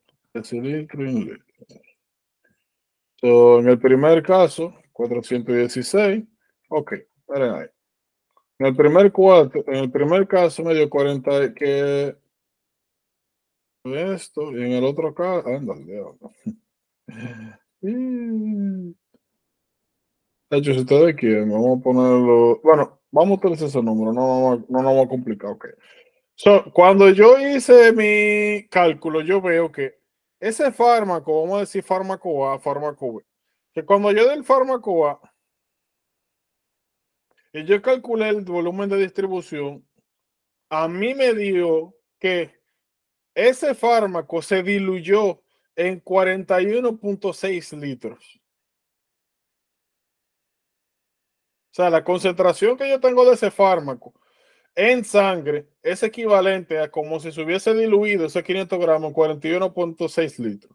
en el primer caso, 416. Ok, esperen ahí. En el primer, cuatro, en el primer caso medio dio 40 que esto y en el otro caso, ándale. De hecho, [laughs] si ustedes quieren, vamos a ponerlo. Bueno, vamos a utilizar ese número, no, no, no vamos a complicar. Ok. cuando yo hice mi cálculo, yo veo que ese fármaco, vamos a decir fármaco A, fármaco B, que cuando yo del fármaco A, y yo calculé el volumen de distribución, a mí me dio que ese fármaco se diluyó en 41.6 litros. O sea, la concentración que yo tengo de ese fármaco en sangre es equivalente a como si se hubiese diluido ese 500 gramos 41.6 litros.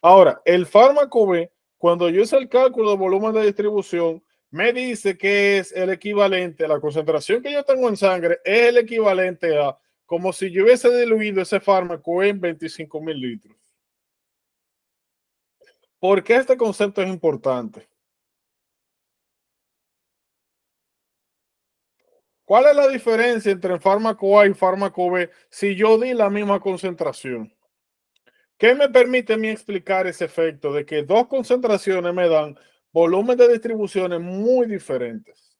Ahora, el fármaco B, cuando yo hice el cálculo de volumen de distribución, me dice que es el equivalente, a la concentración que yo tengo en sangre es el equivalente a como si yo hubiese diluido ese fármaco en 25 mil litros. ¿Por qué este concepto es importante? ¿Cuál es la diferencia entre el fármaco A y el fármaco B si yo di la misma concentración? ¿Qué me permite explicar ese efecto de que dos concentraciones me dan volúmenes de distribuciones muy diferentes?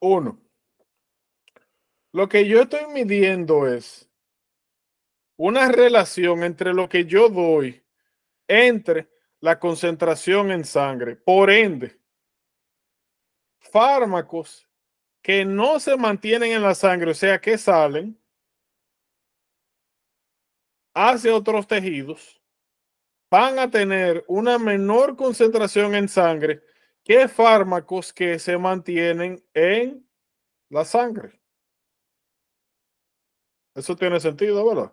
Uno, lo que yo estoy midiendo es una relación entre lo que yo doy entre la concentración en sangre. Por ende, fármacos que no se mantienen en la sangre, o sea, que salen hacia otros tejidos, van a tener una menor concentración en sangre que fármacos que se mantienen en la sangre. Eso tiene sentido, ¿verdad?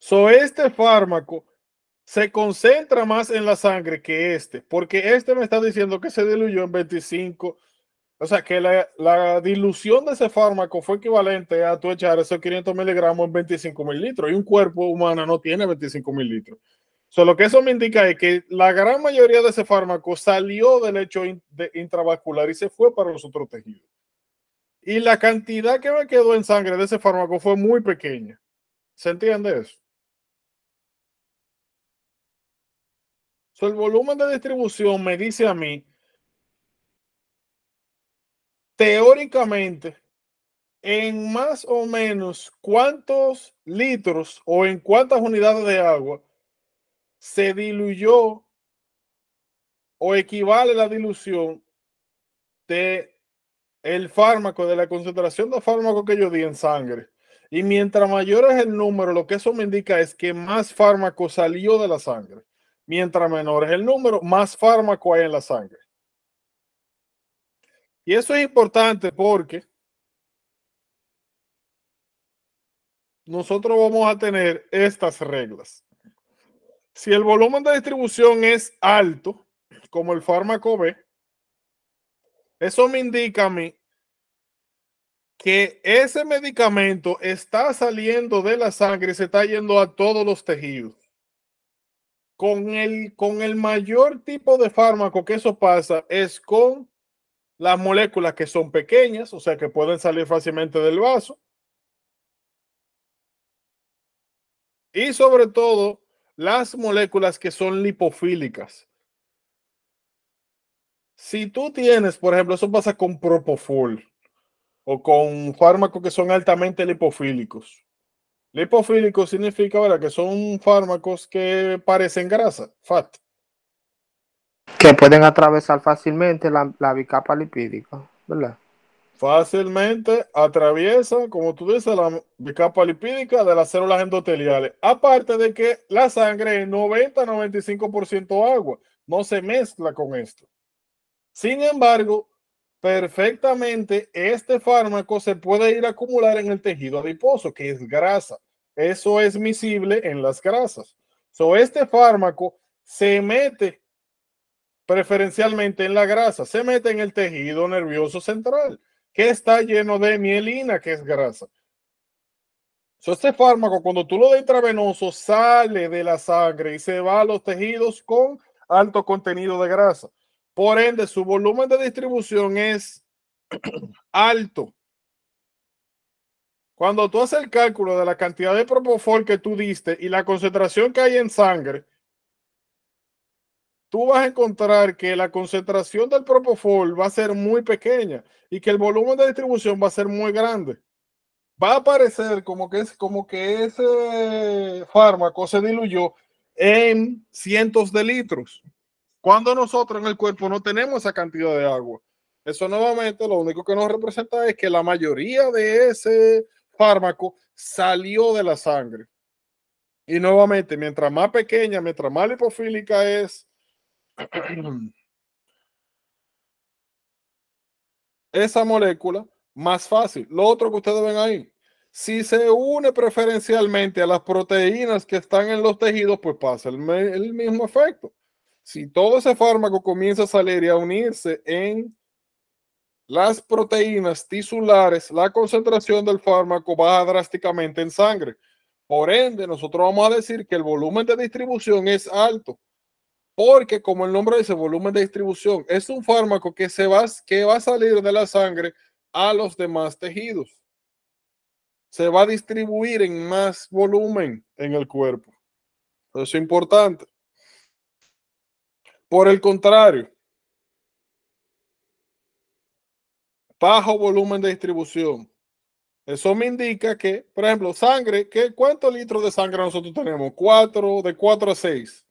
So, este fármaco se concentra más en la sangre que este, porque este me está diciendo que se diluyó en 25. O sea, que la, dilución de ese fármaco fue equivalente a tu echar esos 500 miligramos en 25 mililitros. Y un cuerpo humano no tiene 25 mililitros. Solo que eso me indica es que la gran mayoría de ese fármaco salió del hecho de, intravascular y se fue para los otros tejidos. Y la cantidad que me quedó en sangre de ese fármaco fue muy pequeña. ¿Se entiende eso? el volumen de distribución me dice a mí, teóricamente, en más o menos cuántos litros o en cuántas unidades de agua se diluyó o equivale la dilución de el fármaco, de la concentración de fármaco que yo di en sangre. Y mientras mayor es el número, lo que eso me indica es que más fármaco salió de la sangre. Mientras menor es el número, más fármaco hay en la sangre. Y eso es importante porque nosotros vamos a tener estas reglas. Si el volumen de distribución es alto, como el fármaco B, eso me indica a mí que ese medicamento está saliendo de la sangre y se está yendo a todos los tejidos con el, con el mayor tipo de fármaco que eso pasa es con las moléculas que son pequeñas, o sea que pueden salir fácilmente del vaso. Y sobre todo, las moléculas que son lipofílicas. Si tú tienes, por ejemplo, eso pasa con Propofol o con fármacos que son altamente lipofílicos. Lipofílico significa ahora que son fármacos que parecen grasa, fat. Que pueden atravesar fácilmente la, la bicapa lipídica, ¿verdad? Fácilmente atraviesa, como tú dices, la bicapa lipídica de las células endoteliales. Aparte de que la sangre es 90-95% agua, no se mezcla con esto. Sin embargo, perfectamente este fármaco se puede ir a acumular en el tejido adiposo, que es grasa. Eso es miscible en las grasas. So, este fármaco se mete preferencialmente en la grasa, se mete en el tejido nervioso central, que está lleno de mielina, que es grasa. So, este fármaco, cuando tú lo das intravenoso, sale de la sangre y se va a los tejidos con alto contenido de grasa. Por ende, su volumen de distribución es [clears throat] alto. Cuando tú haces el cálculo de la cantidad de propofol que tú diste y la concentración que hay en sangre, tú vas a encontrar que la concentración del propofol va a ser muy pequeña y que el volumen de distribución va a ser muy grande. Va a parecer como que, es, como que ese fármaco se diluyó en cientos de litros, cuando nosotros en el cuerpo no tenemos esa cantidad de agua. Eso nuevamente lo único que nos representa es que la mayoría de ese fármaco salió de la sangre. Y nuevamente, mientras más pequeña, mientras más lipofílica es, [clears throat] esa molécula, más fácil. Lo otro que ustedes ven ahí, si se une preferencialmente a las proteínas que están en los tejidos, pues pasa el, mismo efecto. Si todo ese fármaco comienza a salir y a unirse en las proteínas tisulares, la concentración del fármaco baja drásticamente en sangre. Por ende, nosotros vamos a decir que el volumen de distribución es alto, porque como el nombre dice, volumen de distribución, es un fármaco que, se va, que va a salir de la sangre a los demás tejidos. Se va a distribuir en más volumen en el cuerpo. Eso es importante. Por el contrario, bajo volumen de distribución. Eso me indica que, por ejemplo, sangre, ¿cuántos litros de sangre nosotros tenemos? Cuatro, de cuatro a seis.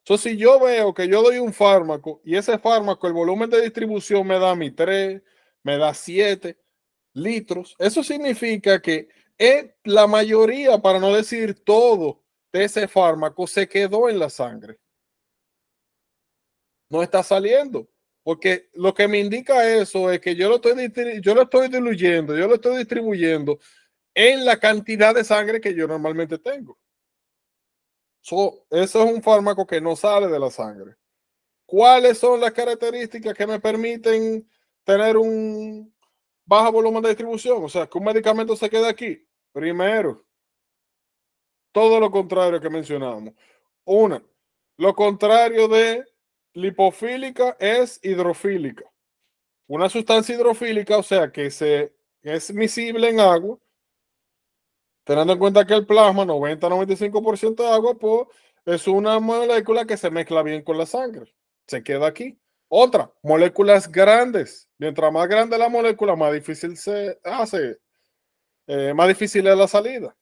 Entonces, si yo veo que yo doy un fármaco y ese fármaco, el volumen de distribución me da mi 3, me da 7 litros, eso significa que eh, la mayoría, para no decir todo, de ese fármaco se quedó en la sangre. No está saliendo. Porque lo que me indica eso es que yo lo estoy, yo lo estoy diluyendo, yo lo estoy distribuyendo en la cantidad de sangre que yo normalmente tengo. eso es un fármaco que no sale de la sangre. ¿Cuáles son las características que me permiten tener un bajo volumen de distribución? O sea, que un medicamento se quede aquí. Primero, todo lo contrario que mencionábamos. Una, lo contrario de lipofílica es hidrofílica. Una sustancia hidrofílica, o sea, que se, es miscible en agua, teniendo en cuenta que el plasma, 90-95% de agua, pues, es una molécula que se mezcla bien con la sangre. Se queda aquí. Otra, moléculas grandes. Mientras más grande la molécula, más difícil se hace, eh, más difícil es la salida.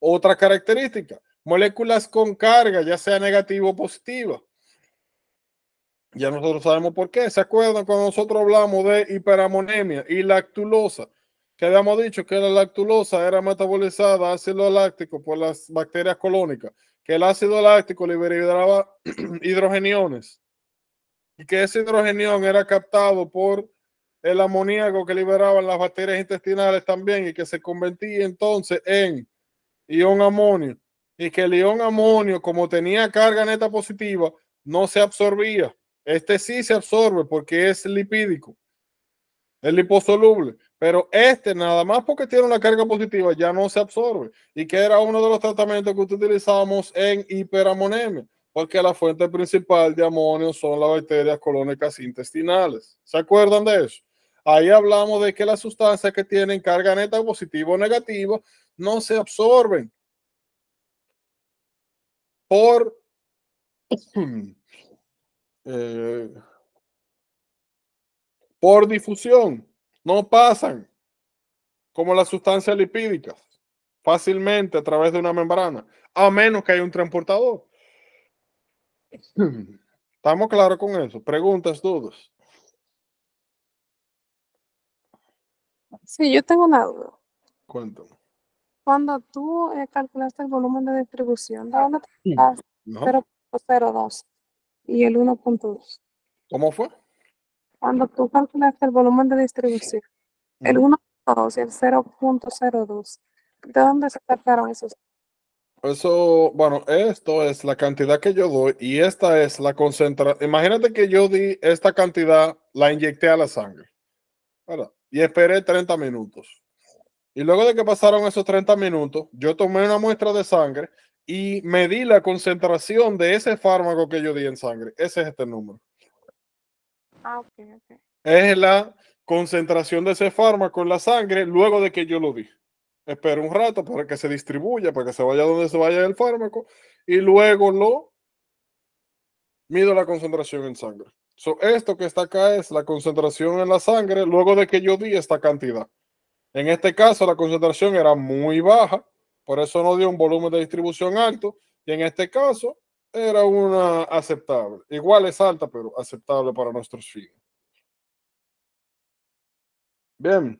Otra característica, moléculas con carga, ya sea negativa o positiva. Ya nosotros sabemos por qué. ¿Se acuerdan cuando nosotros hablamos de hiperamonemia y lactulosa? Que habíamos dicho que la lactulosa era metabolizada ácido láctico por las bacterias colónicas, que el ácido láctico liberaba [clears throat] hidrogeniones y que ese hidrogenión era captado por el amoníaco que liberaban las bacterias intestinales también y que se convertía entonces en ion amonio y que el ion amonio como tenía carga neta positiva no se absorbía este sí se absorbe porque es lipídico, es liposoluble, pero este nada más porque tiene una carga positiva ya no se absorbe y que era uno de los tratamientos que utilizamos en hiperamonemia, porque la fuente principal de amonio son las bacterias colónicas intestinales. ¿Se acuerdan de eso? Ahí hablamos de que las sustancias que tienen carga neta positiva o negativa no se absorben por [clears throat] Eh, por difusión no pasan como las sustancias lipídicas fácilmente a través de una membrana, a menos que haya un transportador. [clears throat] ¿Estamos claros con eso? Preguntas, dudas. si yo tengo una duda. Cuéntame. Cuando tú eh, calculaste el volumen de distribución, ¿de dónde te no. 0.02? y el 1.2. ¿Cómo fue? Cuando tú calculaste el volumen de distribución, mm. el 1.2 y el 0.02, ¿de dónde se sacaron esos? Eso, bueno, esto es la cantidad que yo doy y esta es la concentración. Imagínate que yo di esta cantidad, la inyecté a la sangre, Y esperé 30 minutos. Y luego de que pasaron esos 30 minutos, yo tomé una muestra de sangre y medí la concentración de ese fármaco que yo di en sangre. Ese es este número. Ah, Es la concentración de ese fármaco en la sangre luego de que yo lo di. Espero un rato para que se distribuya, para que se vaya donde se vaya el fármaco y luego lo mido la concentración en sangre. So, esto que está acá es la concentración en la sangre luego de que yo di esta cantidad. En este caso la concentración era muy baja por eso no dio un volumen de distribución alto y en este caso era una aceptable. Igual es alta, pero aceptable para nuestros fines. Bien.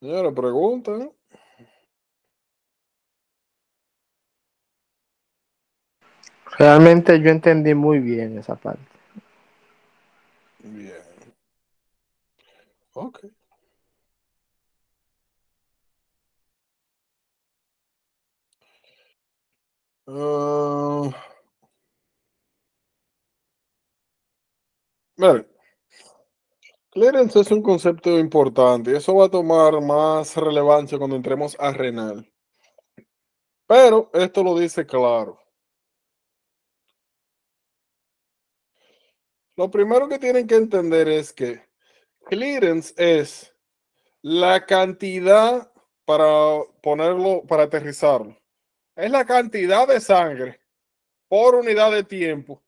Señora, pregunta. Realmente yo entendí muy bien esa parte. Bien. Ok. Uh... Clearance es un concepto importante y eso va a tomar más relevancia cuando entremos a renal. Pero esto lo dice claro. Lo primero que tienen que entender es que clearance es la cantidad para ponerlo, para aterrizarlo. Es la cantidad de sangre por unidad de tiempo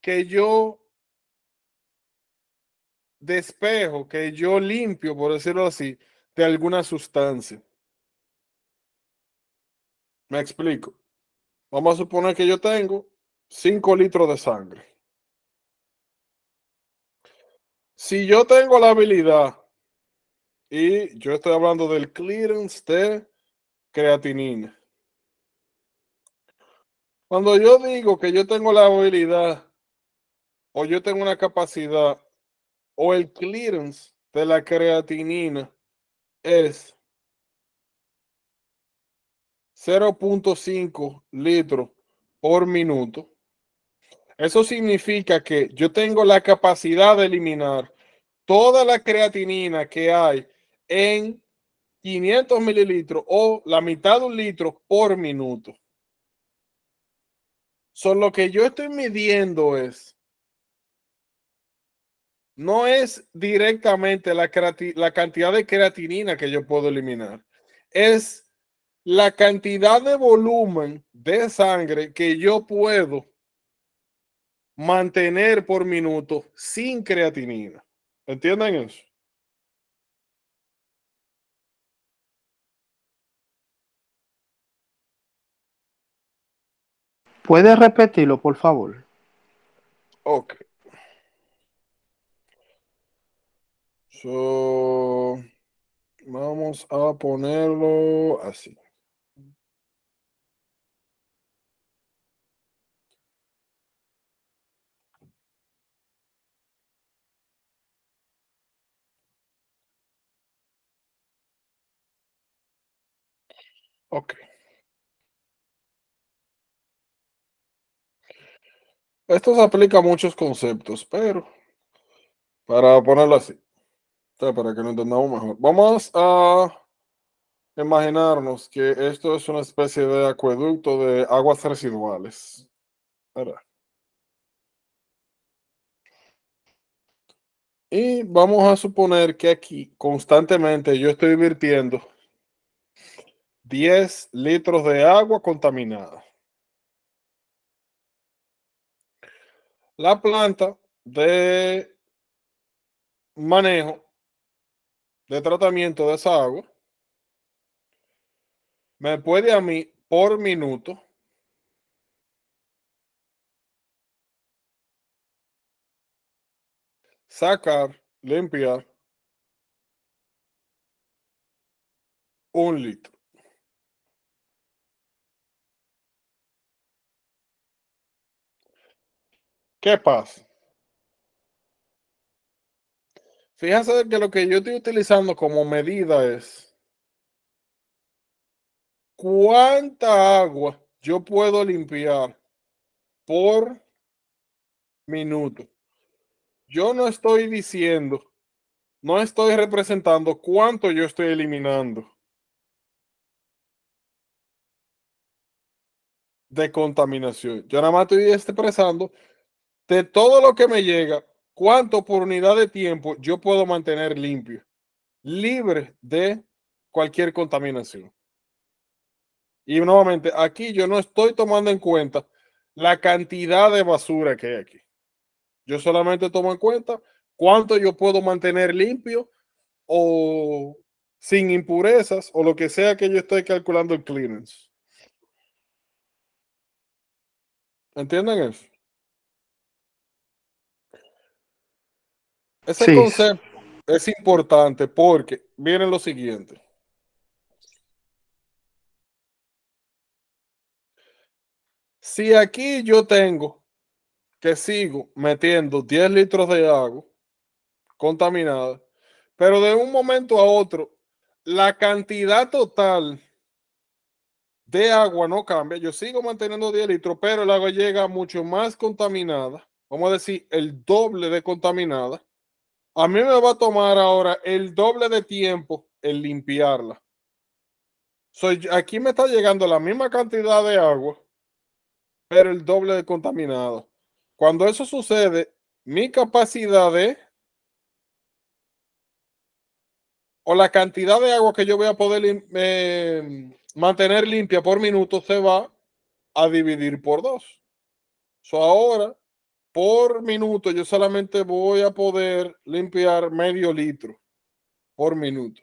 que yo despejo, que yo limpio, por decirlo así, de alguna sustancia. Me explico. Vamos a suponer que yo tengo 5 litros de sangre si yo tengo la habilidad y yo estoy hablando del clearance de creatinina. Cuando yo digo que yo tengo la habilidad o yo tengo una capacidad o el clearance de la creatinina es 0.5 litros por minuto. Eso significa que yo tengo la capacidad de eliminar toda la creatinina que hay en 500 mililitros o la mitad de un litro por minuto. Son lo que yo estoy midiendo es no es directamente la, la, cantidad de creatinina que yo puedo eliminar, es la cantidad de volumen de sangre que yo puedo mantener por minuto sin creatinina. ¿Entienden eso? ¿Puedes repetirlo, por favor? Ok. So, vamos a ponerlo así. Ok. Esto se aplica a muchos conceptos, pero para ponerlo así, para que lo entendamos mejor, vamos a imaginarnos que esto es una especie de acueducto de aguas residuales. Y vamos a suponer que aquí constantemente yo estoy virtiendo 10 litros de agua contaminada. La planta de manejo de tratamiento de esa agua me puede a mí por minuto sacar, limpiar un litro. ¿Qué pasa? Fíjense que lo que yo estoy utilizando como medida es cuánta agua yo puedo limpiar por minuto. Yo no estoy diciendo, no estoy representando cuánto yo estoy eliminando de contaminación. Yo nada más estoy expresando de todo lo que me llega, cuánto por unidad de tiempo yo puedo mantener limpio, libre de cualquier contaminación. Y nuevamente, aquí yo no estoy tomando en cuenta la cantidad de basura que hay aquí. Yo solamente tomo en cuenta cuánto yo puedo mantener limpio o sin impurezas o lo que sea que yo estoy calculando el clearance. ¿Entienden eso? Ese concepto es importante porque viene lo siguiente. Si aquí yo tengo que sigo metiendo 10 litros de agua contaminada, pero de un momento a otro la cantidad total de agua no cambia, yo sigo manteniendo 10 litros, pero el agua llega mucho más contaminada, vamos a decir el doble de contaminada, a mí me va a tomar ahora el doble de tiempo el limpiarla. Soy, aquí me está llegando la misma cantidad de agua, pero el doble de contaminado. Cuando eso sucede, mi capacidad de o la cantidad de agua que yo voy a poder em, mantener limpia por minuto se va a dividir por dos. So ahora por minuto yo solamente voy a poder limpiar medio litro por minuto.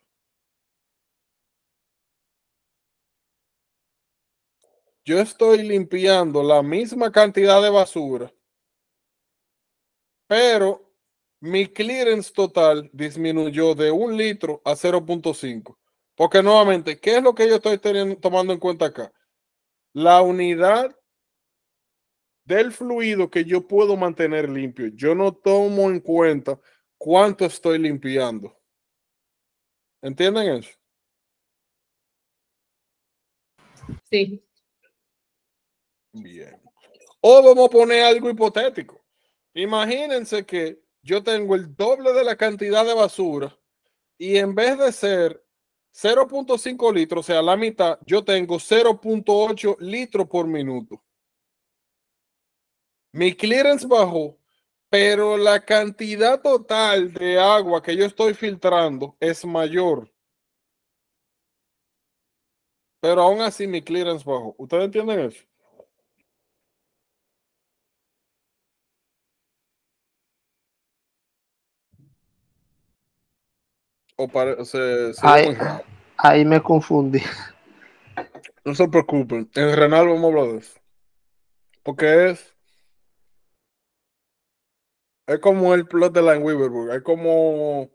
Yo estoy limpiando la misma cantidad de basura, pero mi clearance total disminuyó de un litro a 0.5. Porque nuevamente, ¿qué es lo que yo estoy tomando en cuenta acá? La unidad del fluido que yo puedo mantener limpio. Yo no tomo en cuenta cuánto estoy limpiando. ¿Entienden eso? Sí. Bien. O vamos a poner algo hipotético. Imagínense que yo tengo el doble de la cantidad de basura y en vez de ser 0.5 litros, o sea, la mitad, yo tengo 0.8 litros por minuto mi clearance bajó, pero la cantidad total de agua que yo estoy filtrando es mayor. Pero aún así mi clearance bajó. ¿Ustedes entienden eso? O para, ahí, ahí, me confundí. No se preocupen. En Renal vamos a hablar de eso. Porque es es como el plot de la Weaverburg. Es como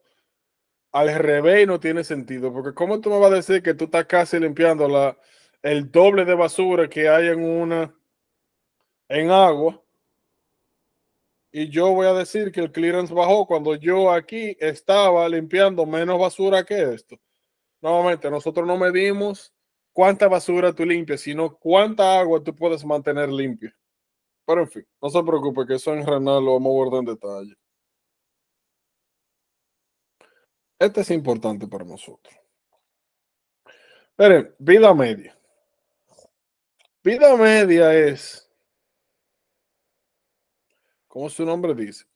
al revés y no tiene sentido. Porque, ¿cómo tú me vas a decir que tú estás casi limpiando la, el doble de basura que hay en una en agua? Y yo voy a decir que el clearance bajó cuando yo aquí estaba limpiando menos basura que esto. Nuevamente, nosotros no medimos cuánta basura tú limpias, sino cuánta agua tú puedes mantener limpia. Pero en fin, no se preocupe que eso en Renal lo vamos a guardar en detalle. Este es importante para nosotros. Miren, vida media. Vida media es, como su nombre dice,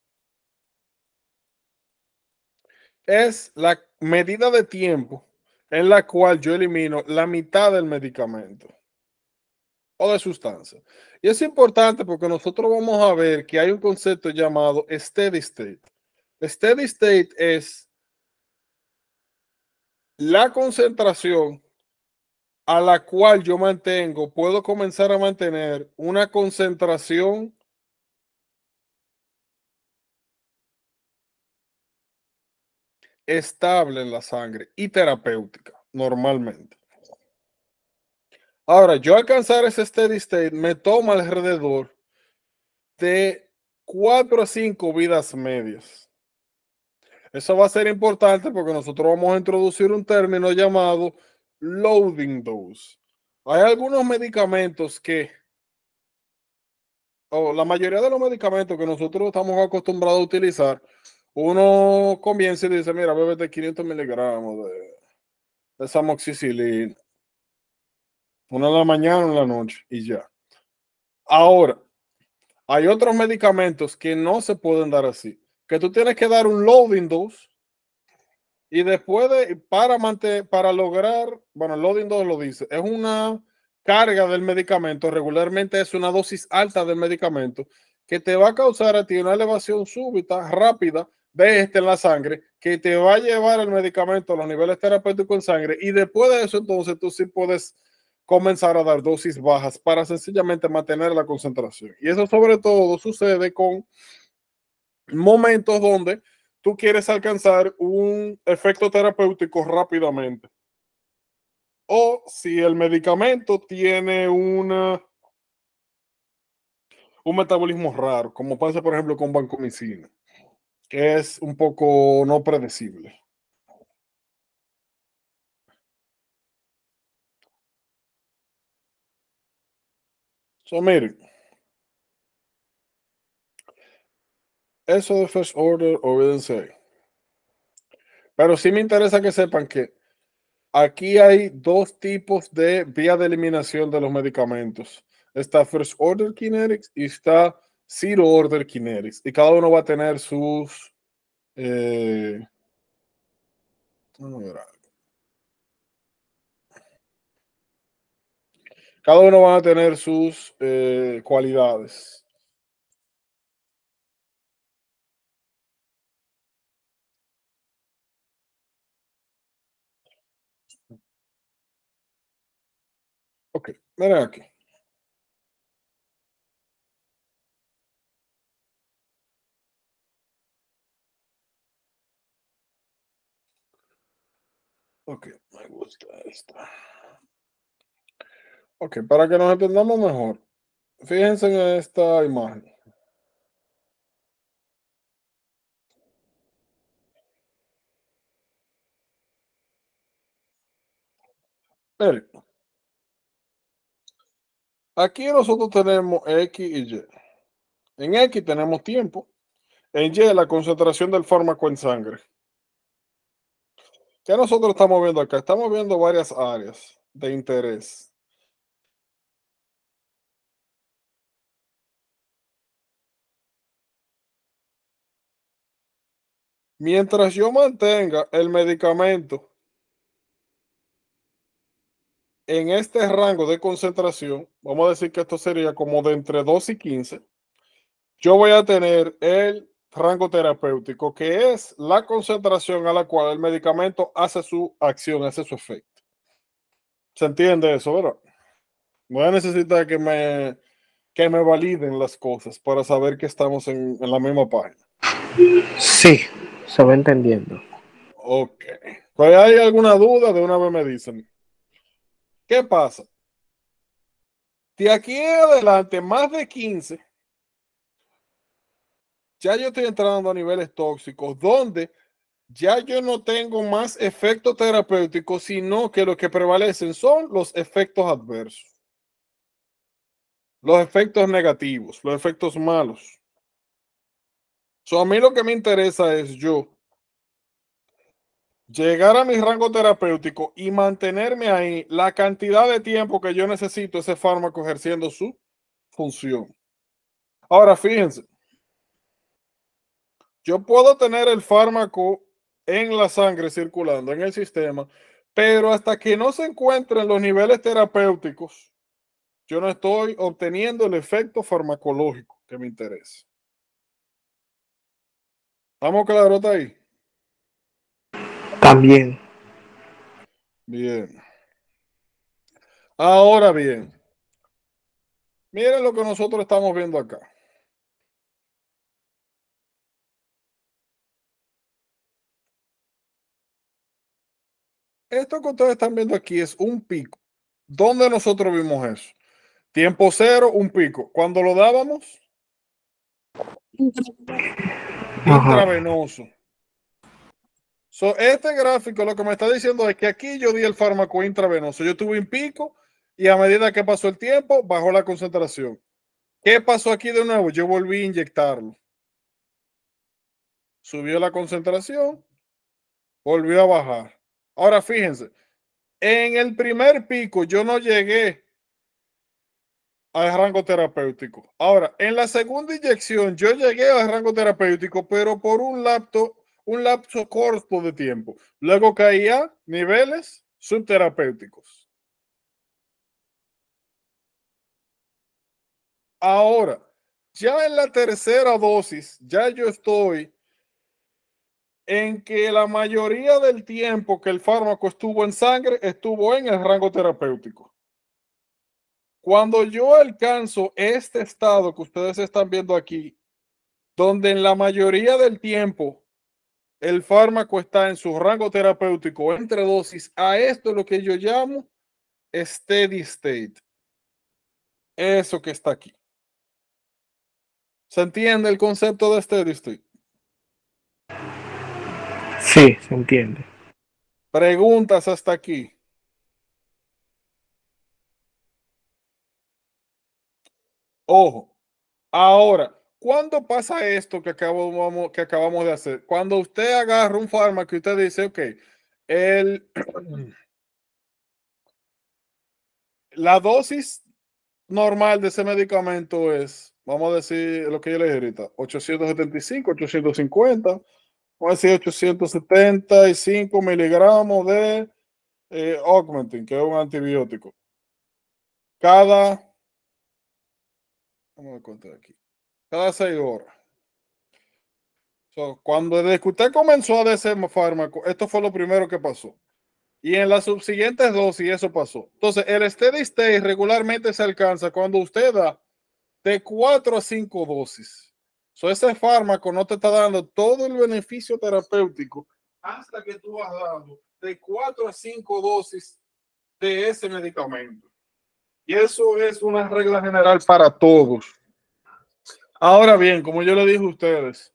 es la medida de tiempo en la cual yo elimino la mitad del medicamento o de sustancia. Y es importante porque nosotros vamos a ver que hay un concepto llamado steady state. Steady state es la concentración a la cual yo mantengo, puedo comenzar a mantener una concentración estable en la sangre y terapéutica normalmente. Ahora, yo alcanzar ese steady state me toma alrededor de 4 a 5 vidas medias. Eso va a ser importante porque nosotros vamos a introducir un término llamado loading dose. Hay algunos medicamentos que, o la mayoría de los medicamentos que nosotros estamos acostumbrados a utilizar, uno comienza y dice, mira, de 500 miligramos de, de samoxicilina una de la mañana, una la noche y ya. Ahora, hay otros medicamentos que no se pueden dar así, que tú tienes que dar un loading dose y después de, para, para lograr, bueno, loading dose lo dice, es una carga del medicamento, regularmente es una dosis alta del medicamento que te va a causar a ti una elevación súbita, rápida de este en la sangre, que te va a llevar el medicamento a los niveles terapéuticos en sangre y después de eso entonces tú sí puedes comenzar a dar dosis bajas para sencillamente mantener la concentración. Y eso sobre todo sucede con momentos donde tú quieres alcanzar un efecto terapéutico rápidamente. O si el medicamento tiene una, un metabolismo raro, como pasa por ejemplo con vancomicina, que es un poco no predecible. So, miren, eso de First Order, olvídense Pero sí me interesa que sepan que aquí hay dos tipos de vía de eliminación de los medicamentos. Está First Order Kinetics y está Zero Order Kinetics. Y cada uno va a tener sus... Eh, Cada uno va a tener sus eh, cualidades. Ok, mira aquí. Okay, me gusta esta. Ok, para que nos entendamos mejor, fíjense en esta imagen. Aquí nosotros tenemos X y Y. En X tenemos tiempo. En Y la concentración del fármaco en sangre. ¿Qué nosotros estamos viendo acá? Estamos viendo varias áreas de interés. Mientras yo mantenga el medicamento en este rango de concentración, vamos a decir que esto sería como de entre 2 y 15, yo voy a tener el rango terapéutico, que es la concentración a la cual el medicamento hace su acción, hace su efecto. ¿Se entiende eso, verdad? Voy a necesitar que me, que me validen las cosas para saber que estamos en la misma página. Sí se va entendiendo. Ok. Pues hay alguna duda, de una vez me dicen. ¿Qué pasa? De aquí adelante, más de 15, ya yo estoy entrando a niveles tóxicos, donde ya yo no tengo más efectos terapéuticos, sino que lo que prevalecen son los efectos adversos, los efectos negativos, los efectos malos a mí lo que me interesa es yo llegar a mi rango terapéutico y mantenerme ahí la cantidad de tiempo que yo necesito ese fármaco ejerciendo su función. Ahora, fíjense, yo puedo tener el fármaco en la sangre circulando, en el sistema, pero hasta que no se encuentren los niveles terapéuticos, yo no estoy obteniendo el efecto farmacológico que me interesa. ¿Estamos claros ahí? También. Bien. Ahora bien, miren lo que nosotros estamos viendo acá. Esto que ustedes están viendo aquí es un pico. ¿Dónde nosotros vimos eso? Tiempo cero, un pico. ¿Cuándo lo dábamos? intravenoso. este gráfico lo que me está diciendo es que aquí yo di el fármaco intravenoso. Yo tuve un pico y a medida que pasó el tiempo, bajó la concentración. ¿Qué pasó aquí de nuevo? Yo volví a inyectarlo. Subió la concentración, volvió a bajar. Ahora fíjense, en el primer pico yo no llegué al rango terapéutico. Ahora, en la segunda inyección yo llegué al rango terapéutico, pero por un lapso, un lapso corto de tiempo. Luego caía niveles subterapéuticos. Ahora, ya en la tercera dosis, ya yo estoy en que la mayoría del tiempo que el fármaco estuvo en sangre, estuvo en el rango terapéutico. Cuando yo alcanzo este estado que ustedes están viendo aquí, donde en la mayoría del tiempo el fármaco está en su rango terapéutico entre dosis, a esto es lo que yo llamo steady state. Eso que está aquí. ¿Se entiende el concepto de steady state? Sí, se entiende. Preguntas hasta aquí. Ojo, ahora, ¿cuándo pasa esto que acabamos, que acabamos de hacer? Cuando usted agarra un fármaco y usted dice, ok, el, [clears throat] la dosis normal de ese medicamento es, vamos a decir lo que yo le dije ahorita, 875, 850, vamos a decir 875 miligramos de augmenting eh, augmentin, que es un antibiótico, cada Vamos a encontrar aquí. Cada seis horas. cuando usted comenzó a ese fármaco, esto fue lo primero que pasó. Y en las subsiguientes dosis eso pasó. Entonces, el steady state regularmente se alcanza cuando usted da de cuatro a cinco dosis. So, ese fármaco no te está dando todo el beneficio terapéutico hasta que tú vas dando de cuatro a cinco dosis de ese medicamento. Y eso es una regla general para todos. Ahora bien, como yo le dije a ustedes,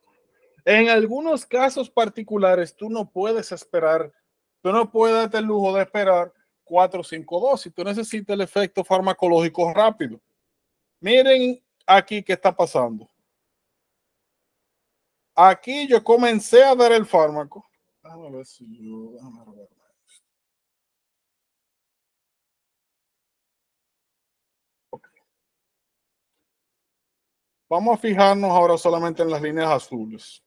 en algunos casos particulares tú no puedes esperar, tú no puedes darte el lujo de esperar cuatro o cinco dosis, tú necesitas el efecto farmacológico rápido. Miren aquí qué está pasando. Aquí yo comencé a dar el fármaco. ver si Vamos a fijarnos ahora solamente en las líneas azules.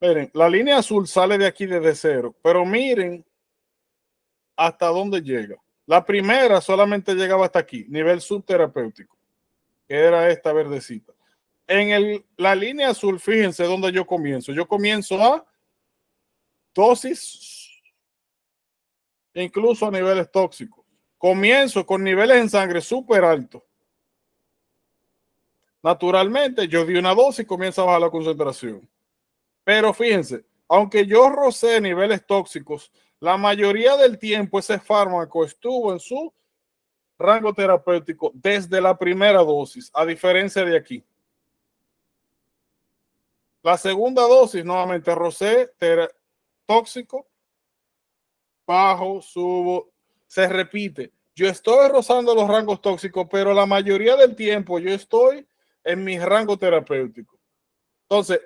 Miren, la línea azul sale de aquí desde cero, pero miren hasta dónde llega. La primera solamente llegaba hasta aquí, nivel subterapéutico, que era esta verdecita. En la línea azul, fíjense dónde yo comienzo. Yo comienzo a dosis, incluso a niveles tóxicos. Comienzo con niveles en sangre súper altos naturalmente yo di una dosis y comienza a bajar la concentración. Pero fíjense, aunque yo rocé niveles tóxicos, la mayoría del tiempo ese fármaco estuvo en su rango terapéutico desde la primera dosis, a diferencia de aquí. La segunda dosis, nuevamente, rocé tóxico, bajo, subo, se repite. Yo estoy rozando los rangos tóxicos, pero la mayoría del tiempo yo estoy en mi rango terapéutico. Entonces,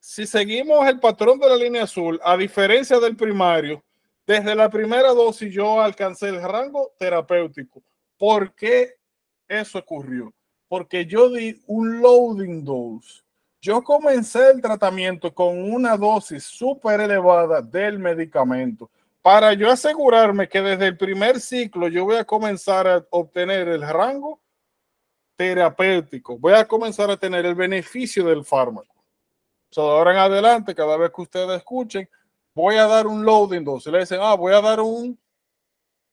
si seguimos el patrón de la línea azul, a diferencia del primario, desde la primera dosis yo alcancé el rango terapéutico. ¿Por qué eso ocurrió? Porque yo di un loading dose. Yo comencé el tratamiento con una dosis súper elevada del medicamento para yo asegurarme que desde el primer ciclo yo voy a comenzar a obtener el rango terapéutico. Voy a comenzar a tener el beneficio del fármaco. So, ahora en adelante, cada vez que ustedes escuchen, voy a dar un loading dose. Le dicen, ah, voy a dar un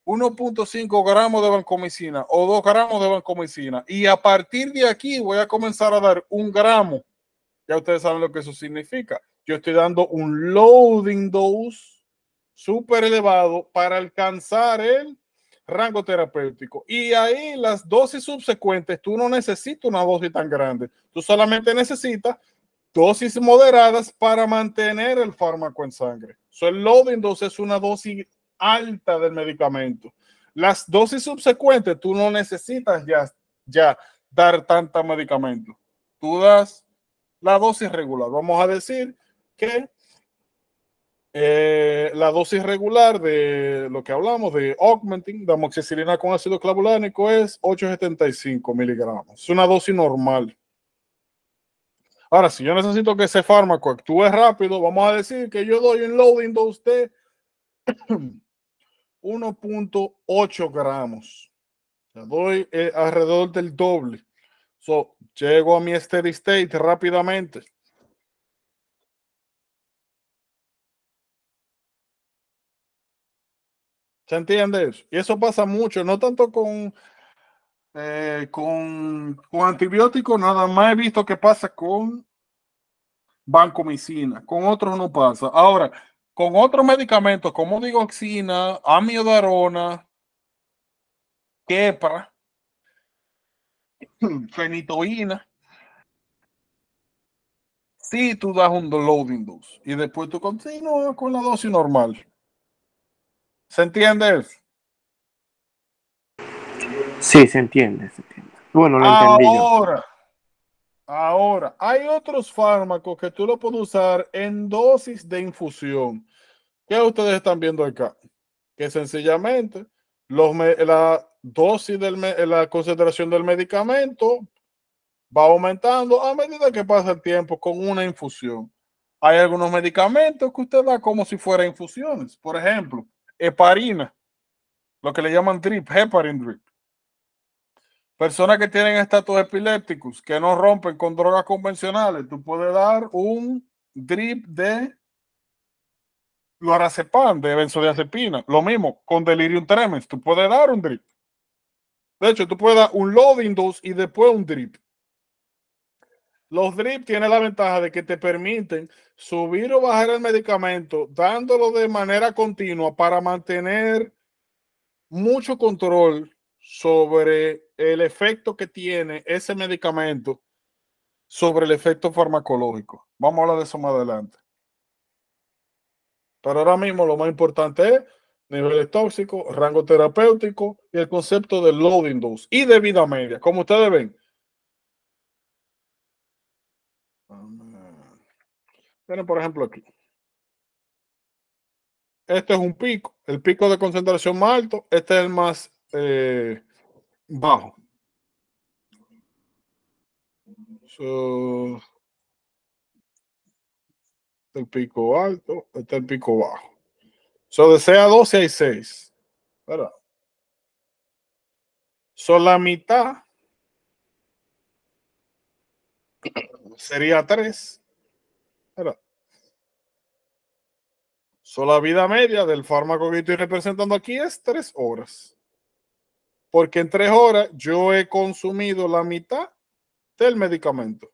1.5 gramos de vancomicina o 2 gramos de vancomicina. Y a partir de aquí voy a comenzar a dar un gramo. Ya ustedes saben lo que eso significa. Yo estoy dando un loading dose súper elevado para alcanzar el rango terapéutico. Y ahí las dosis subsecuentes, tú no necesitas una dosis tan grande, tú solamente necesitas dosis moderadas para mantener el fármaco en sangre. su el loading dose es una dosis alta del medicamento. Las dosis subsecuentes, tú no necesitas ya, ya dar tanta medicamento. Tú das la dosis regular. Vamos a decir que eh, la dosis regular de lo que hablamos de augmenting, de amoxicilina con ácido clavulánico, es 875 miligramos. Es una dosis normal. Ahora, si yo necesito que ese fármaco actúe rápido, vamos a decir que yo doy un loading de usted [clears throat] 1.8 gramos. Le doy eh, alrededor del doble. Yo llego a mi steady state rápidamente ¿Se entiendes? Y eso pasa mucho, no tanto con, eh, con, con antibióticos, nada más he visto que pasa con vancomicina, con otros no pasa. Ahora, con otros medicamentos como digoxina, amiodarona, quepra, [clears throat] fenitoína, si tú das un loading dose y después tú continúas con la dosis normal. ¿Se entiende eso? Sí, se entiende, Bueno, lo ahora, entendí Ahora, hay otros fármacos que tú lo puedes usar en dosis de infusión. ¿Qué ustedes están viendo acá? Que sencillamente los, la dosis, del, la concentración del medicamento va aumentando a medida que pasa el tiempo con una infusión. Hay algunos medicamentos que usted da como si fuera infusiones. Por ejemplo, heparina, lo que le llaman drip, heparin drip. Personas que tienen estatus epilépticos, que no rompen con drogas convencionales, tú puedes dar un drip de lorazepam, de benzodiazepina. Lo mismo, con delirium tremens, tú puedes dar un drip. De hecho, tú puedes dar un loading dose y después un drip. Los drip tienen la ventaja de que te permiten subir o bajar el medicamento dándolo de manera continua para mantener mucho control sobre el efecto que tiene ese medicamento sobre el efecto farmacológico. Vamos a hablar de eso más adelante. Pero ahora mismo lo más importante es niveles tóxicos, rango terapéutico y el concepto de loading dose y de vida media. Como ustedes ven, Miren, por ejemplo, aquí. Este es un pico, el pico de concentración más alto, este es el más eh, bajo. So, este el pico alto, este el pico bajo. So, de a 12 hay 6. So, la mitad sería 3. So, la vida media del fármaco que estoy representando aquí es tres horas. Porque en tres horas yo he consumido la mitad del medicamento.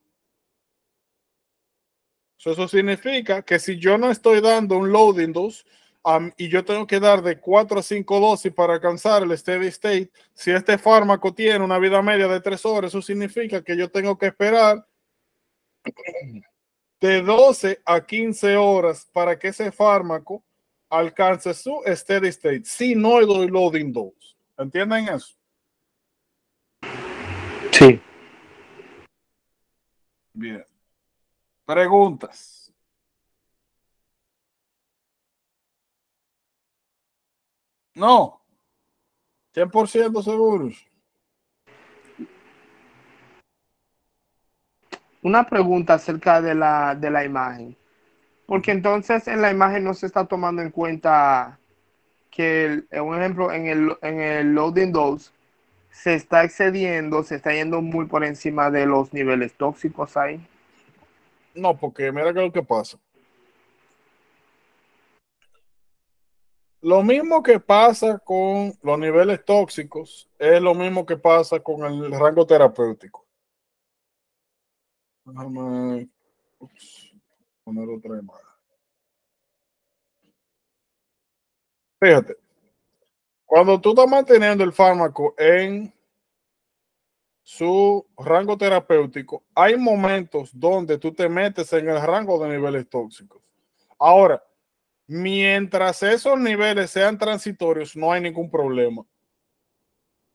eso significa que si yo no estoy dando un loading dose, y yo tengo que dar de cuatro a cinco dosis para alcanzar el steady state, si este fármaco tiene una vida media de tres horas, eso significa que yo tengo que esperar de 12 a 15 horas para que ese fármaco alcance su steady state, si no doy loading dose. ¿Entienden eso? Sí. Bien. Preguntas. No. 100% seguros. una pregunta acerca de la, imagen, porque entonces en la imagen no se está tomando en cuenta que, el, eh, un ejemplo, en el, loading dose se está excediendo, se está yendo muy por encima de los niveles tóxicos ahí. No, porque mira es lo que pasa. Lo mismo que pasa con los niveles tóxicos es lo mismo que pasa con el rango terapéutico poner otra Fíjate, cuando tú estás manteniendo el fármaco en su rango terapéutico, hay momentos donde tú te metes en el rango de niveles tóxicos. Ahora, mientras esos niveles sean transitorios, no hay ningún problema.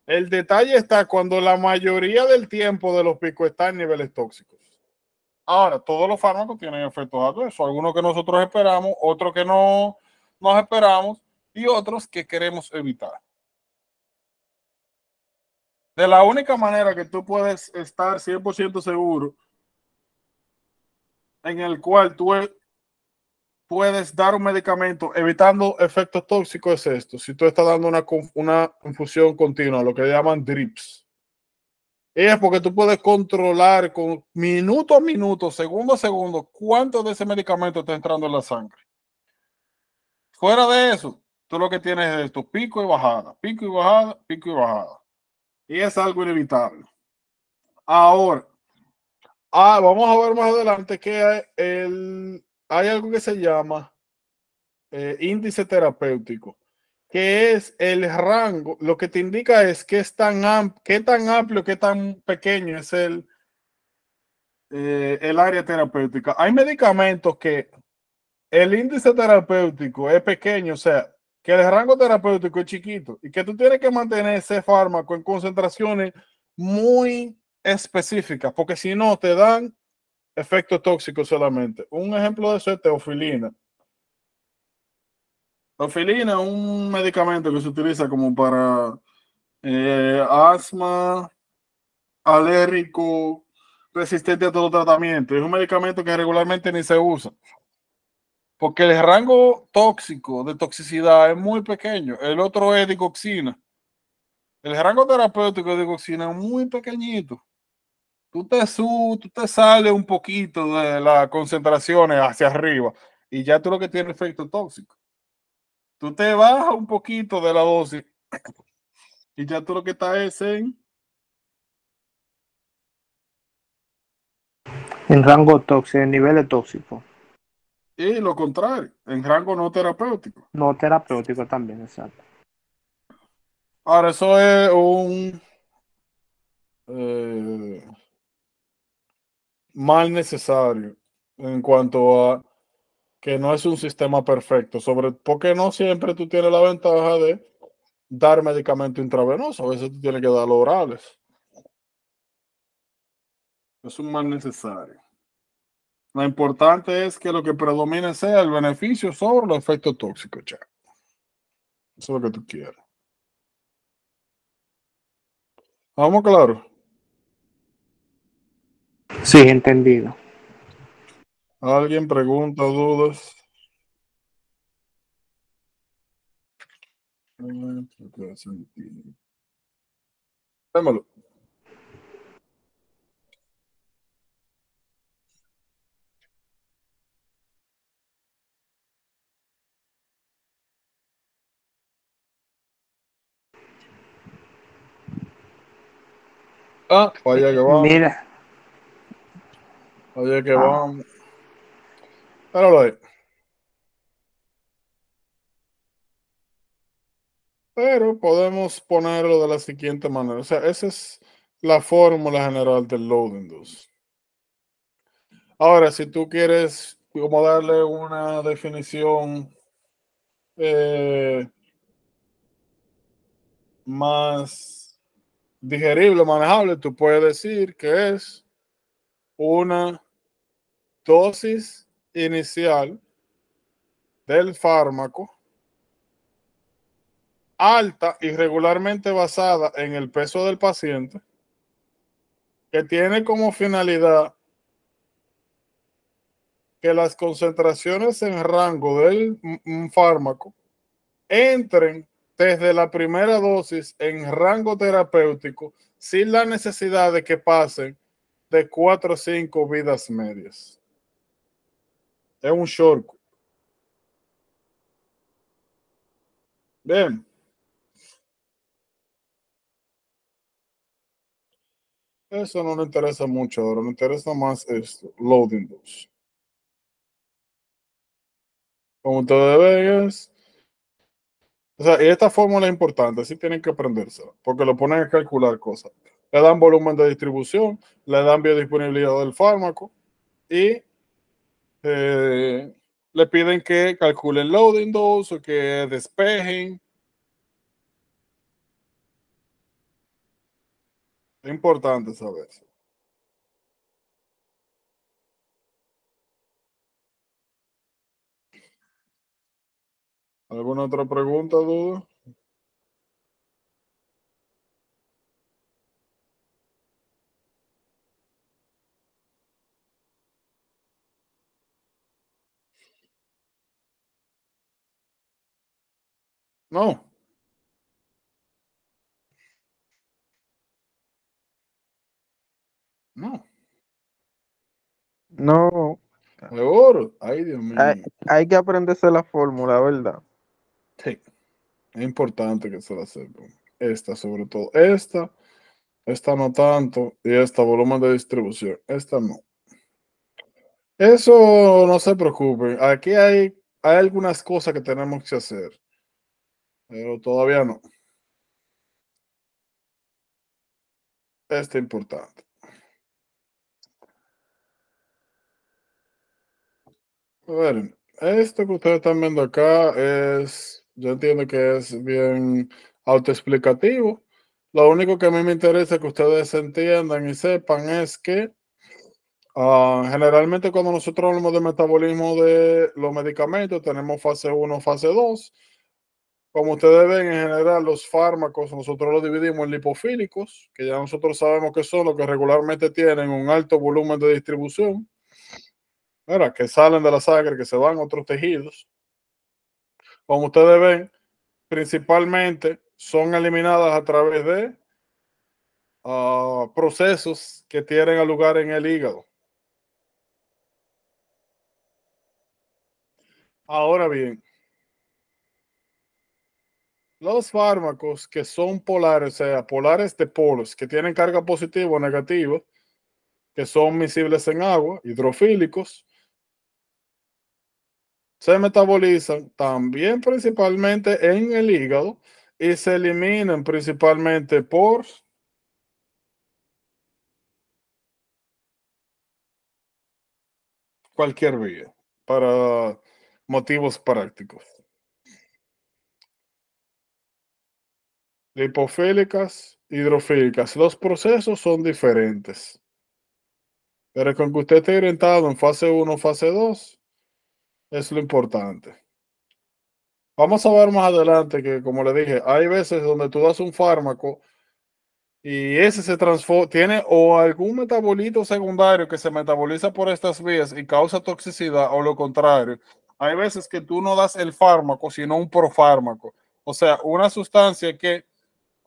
El detalle está cuando la mayoría del tiempo de los picos están en niveles tóxicos. Ahora, todos los fármacos tienen efectos adversos, algunos que nosotros esperamos, otros que no nos esperamos y otros que queremos evitar. De la única manera que tú puedes estar 100% seguro en el cual tú e-, puedes dar un medicamento evitando efectos tóxicos es esto. Si tú estás dando una, una infusión continua, lo que llaman drips es porque tú puedes controlar con minuto a minuto, segundo a segundo, cuánto de ese medicamento está entrando en la sangre. Fuera de eso, tú lo que tienes es tu pico y bajada, pico y bajada, pico y bajada. Y es algo inevitable. Ahora, ah, vamos a ver más adelante que hay, hay algo que se llama eh, índice terapéutico que es el rango, lo que te indica es qué es tan, amplio, qué tan amplio, qué tan pequeño es el, eh, el área terapéutica. Hay medicamentos que el índice terapéutico es pequeño, o sea, que el rango terapéutico es chiquito y que tú tienes que mantener ese fármaco en concentraciones muy específicas, porque si no te dan efectos tóxicos solamente. Un ejemplo de eso es teofilina. Ofilina es un medicamento que se utiliza como para eh, asma, alérgico, resistente a todo tratamiento. Es un medicamento que regularmente ni se usa. Porque el rango tóxico de toxicidad es muy pequeño. El otro es digoxina. El rango terapéutico de digoxina es muy pequeñito. Tú te, te sales un poquito de las concentraciones hacia arriba y ya tú lo que tienes efecto tóxico. Tú te bajas un poquito de la dosis y ya tú lo que estás es en... En rango tóxico, en niveles tóxicos. Y lo contrario, en rango no terapéutico. No terapéutico también, exacto. Ahora, eso es un eh, mal necesario en cuanto a que no es un sistema perfecto, sobre porque no siempre tú tienes la ventaja de dar medicamento intravenoso, a veces tú tienes que dar orales. Es un mal necesario. Lo importante es que lo que predomine sea el beneficio sobre los efectos tóxicos, Eso es lo que tú quieres. ¿Vamos claro? Sí, entendido. ¿Alguien pregunta, dudas? Vémoslo. Ah, vaya que vamos. Mira. Vaya que vamos. Pero podemos ponerlo de la siguiente manera. O sea, esa es la fórmula general del loading dose Ahora, si tú quieres como darle una definición eh, más digerible, manejable, tú puedes decir que es una dosis inicial del fármaco alta y regularmente basada en el peso del paciente, que tiene como finalidad que las concentraciones en rango del fármaco entren desde la primera dosis en rango terapéutico sin la necesidad de que pasen de cuatro o cinco vidas medias. Es un chorco. Bien. Eso no le interesa mucho ahora, me interesa más esto, loading 2. Como ustedes veis. O sea, y esta fórmula es importante, sí tienen que aprendérsela, porque lo ponen a calcular cosas. Le dan volumen de distribución, le dan biodisponibilidad del fármaco y eh, le piden que calculen loading dose o que despejen. Es importante saber ¿Alguna otra pregunta, duda? No. No. No. Ay, Dios mío. Hay, que aprenderse la fórmula, ¿verdad? Sí. Es importante que se la sepa. Esta, sobre todo. Esta. Esta no tanto. Y esta, volumen de distribución. Esta no. Eso no se preocupe Aquí hay, hay algunas cosas que tenemos que hacer pero todavía no. Este importante. A ver, esto que ustedes están viendo acá es, yo entiendo que es bien autoexplicativo. Lo único que a mí me interesa que ustedes entiendan y sepan es que ah, generalmente cuando nosotros hablamos de metabolismo de los medicamentos tenemos fase 1, fase 2. Como ustedes ven, en general, los fármacos nosotros los dividimos en lipofílicos, que ya nosotros sabemos que son los que regularmente tienen un alto volumen de distribución, que salen de la sangre, que se van a otros tejidos. Como ustedes ven, principalmente son eliminadas a través de ah, procesos que tienen lugar en el hígado. Ahora bien, los fármacos que son polares, o sea, polares de polos, que tienen carga positiva o negativa, que son miscibles en agua, hidrofílicos, se metabolizan también principalmente en el hígado y se eliminan principalmente por cualquier vía para motivos prácticos. lipofílicas, hidrofílicas. Los procesos son diferentes. Pero con que usted esté orientado en fase 1 o fase 2, es lo importante. Vamos a ver más adelante que, como le dije, hay veces donde tú das un fármaco y ese se transforma, tiene o algún metabolito secundario que se metaboliza por estas vías y causa toxicidad o lo contrario. Hay veces que tú no das el fármaco, sino un profármaco. O sea, una sustancia que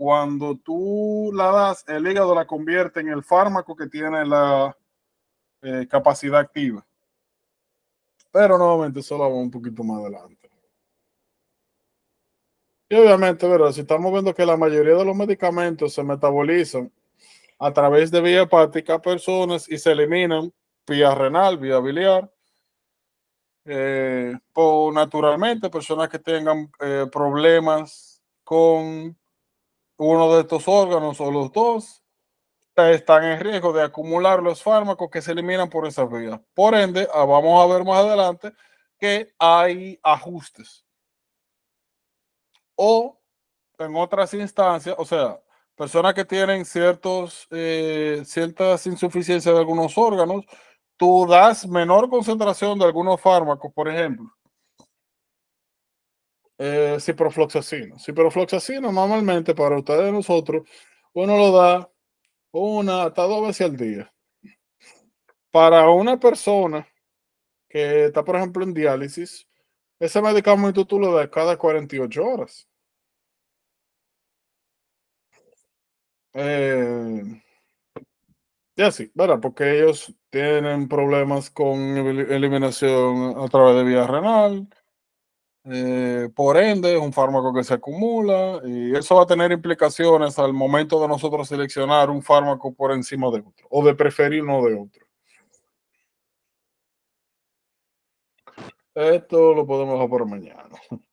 cuando tú la das, el hígado la convierte en el fármaco que tiene la eh, capacidad activa. Pero nuevamente, eso lo vamos un poquito más adelante. Y obviamente, ¿verdad? si estamos viendo que la mayoría de los medicamentos se metabolizan a través de vía hepática personas y se eliminan vía renal, vía biliar, eh, naturalmente personas que tengan eh, problemas con uno de estos órganos o los dos eh, están en riesgo de acumular los fármacos que se eliminan por esa vía. Por ende, ah, vamos a ver más adelante que hay ajustes. O en otras instancias, o sea, personas que tienen ciertos, eh, ciertas insuficiencias de algunos órganos, tú das menor concentración de algunos fármacos, por ejemplo, eh, ciprofloxacino. Ciprofloxacino normalmente para ustedes nosotros, uno lo da una hasta dos veces al día. Para una persona que está, por ejemplo, en diálisis, ese medicamento tú lo das cada 48 horas. Eh, ya sí, ¿verdad? Porque ellos tienen problemas con eliminación a través de vía renal, eh, por ende, es un fármaco que se acumula y eso va a tener implicaciones al momento de nosotros seleccionar un fármaco por encima de otro o de preferir uno de otro. Esto lo podemos dejar por mañana. [laughs]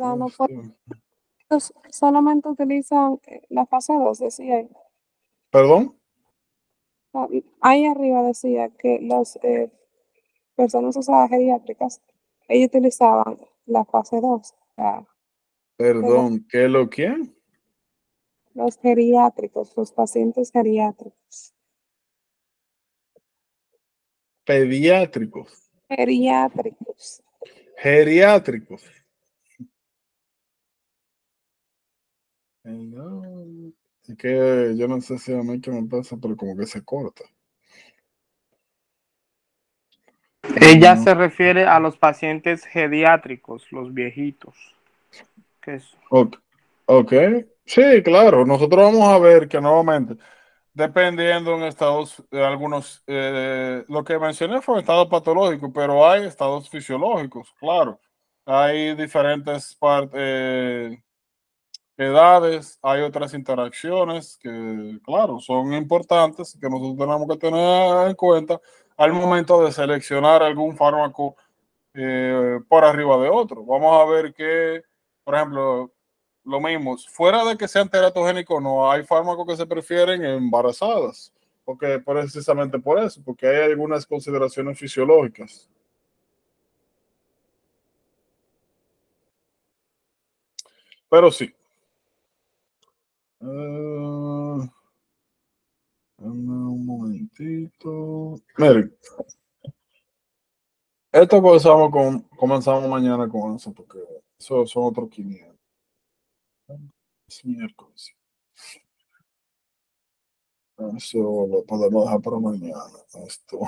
Ah, este. Solamente utilizan eh, la fase 2, decía. ¿Perdón? Ah, ahí arriba decía que los eh, personas usadas geriátricas, ellos utilizaban la fase 2. Perdón, eh, ¿qué ¿qué lo que? Los geriátricos, los pacientes geriátricos. Pediátricos. Geriátricos. Geriátricos. Que yo no sé si a mí que me pasa, pero como que se corta. Ella se refiere a los pacientes geriátricos, los viejitos. ok, sí, claro. Nosotros vamos a ver que nuevamente, dependiendo en estados, de eh, algunos, eh, lo que mencioné fue estado patológico, pero hay estados fisiológicos, claro. Hay diferentes partes. Eh, edades, hay otras interacciones que, claro, son importantes que nosotros tenemos que tener en cuenta al momento de seleccionar algún fármaco eh, por arriba de otro. Vamos a ver que, por ejemplo, lo mismo, fuera de que sean teratogénicos, no hay fármacos que se prefieren embarazadas, porque precisamente por eso, porque hay algunas consideraciones fisiológicas. Pero sí. Eh, un momentito. Miren, esto comenzamos, con, comenzamos mañana con eso, porque eso son otros 500. Es miércoles. Eso lo podemos dejar para mañana. Esto.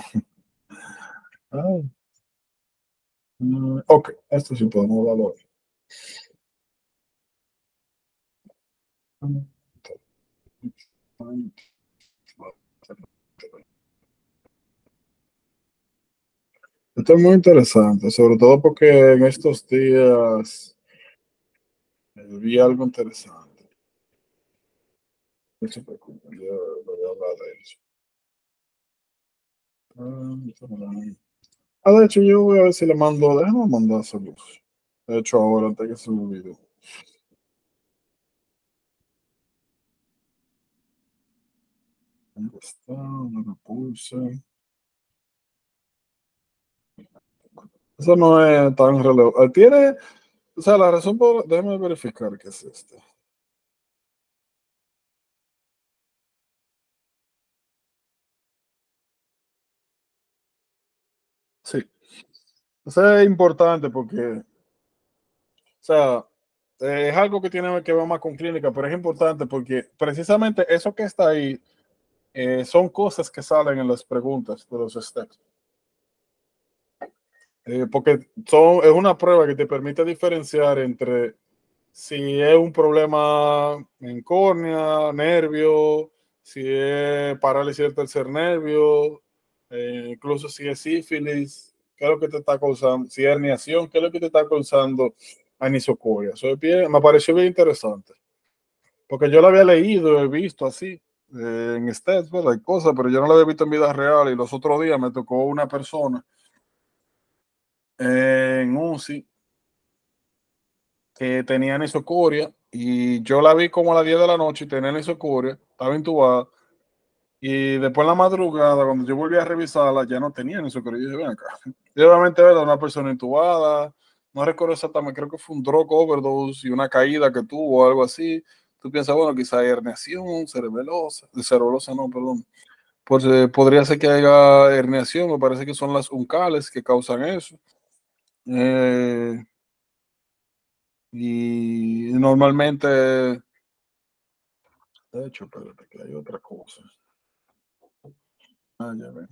Ok, esto sí podemos valorar. Esto es muy interesante, sobre todo porque en estos días eh, vi algo interesante. yo voy a hablar de eso. Ah, de hecho, yo voy a ver si le mando, déjame mandar saludos. De hecho, ahora tengo que se me video. ¿Dónde está? No lo puse. Eso no es tan relevante. Eh, tiene, o sea, la razón por, déjame verificar qué es esto. Sí. Eso es importante porque, o sea, eh, es algo que tiene que ver más con clínica, pero es importante porque precisamente eso que está ahí eh, son cosas que salen en las preguntas de los steps. Eh, porque es una prueba que te permite diferenciar entre si es un problema en córnea, nervio, si es parálisis del tercer nervio, eh, incluso si es sífilis, qué es lo que te está causando, si es herniación, qué es lo que te está causando anisocoria. Eso me pareció bien interesante, porque yo lo había leído, he visto así eh, en stats, Hay cosas, pero yo no lo había visto en vida real y los otros días me tocó una persona en en UCI que tenía anisocoria y yo la vi como a las 10 de la noche y tenía anisocoria, estaba intubada. Y después en la madrugada, cuando yo volví a revisarla, ya no tenía anisocoria. Yo dije, ven acá. obviamente era una persona intubada, no recuerdo exactamente, creo que fue un drug overdose y una caída que tuvo o algo así. Tú piensas, bueno, quizá hay herniación cerebelosa, cerebelosa no, perdón. Pues, eh, podría ser que haya herniación, me parece que son las uncales que causan eso. Eh, y normalmente, de hecho, espérate, que hay otra cosa. Ah, ya ven.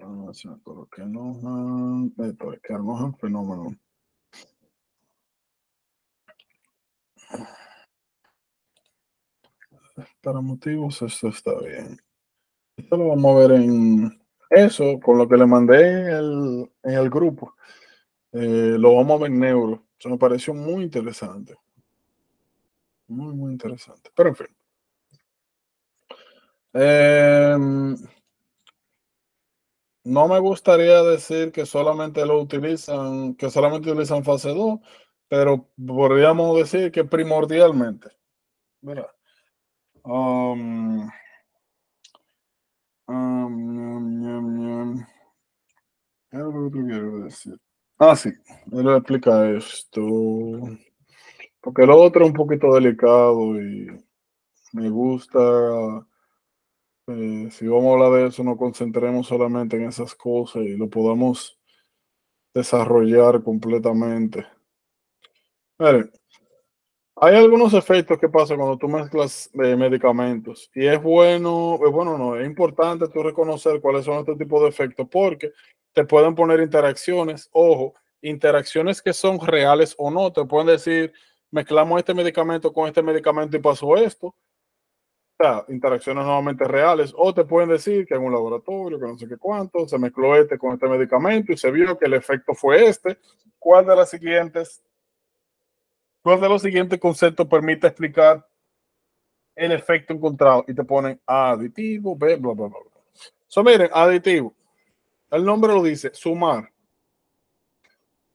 Vamos a ah, hacer que no que ah, es que fenómeno. Para motivos, esto está bien. Esto lo vamos a ver en eso, con lo que le mandé en el, el grupo, eh, lo vamos a ver en Eso me pareció muy interesante. Muy, muy interesante. Pero en fin. Em, no me gustaría decir que solamente lo utilizan, que solamente utilizan fase 2, pero podríamos decir que primordialmente. ¿Verdad? Ah, sí, él explica esto. Porque lo otro es un poquito delicado y me gusta. Eh, si vamos a hablar de eso, nos concentremos solamente en esas cosas y lo podamos desarrollar completamente. Hay algunos efectos que pasan cuando tú mezclas eh, medicamentos y es bueno, es eh, bueno no, es importante tú reconocer cuáles son este tipo de efectos porque te pueden poner interacciones, ojo, interacciones que son reales o no, te pueden decir, mezclamos este medicamento con este medicamento y pasó esto, o sea, interacciones nuevamente reales, o te pueden decir que en un laboratorio, que no sé qué cuánto, se mezcló este con este medicamento y se vio que el efecto fue este, ¿cuál de las siguientes ¿Cuál de los siguientes conceptos permite explicar el efecto encontrado? Y te ponen aditivo, B, bla, bla, bla. So, miren, aditivo. El nombre lo dice, sumar.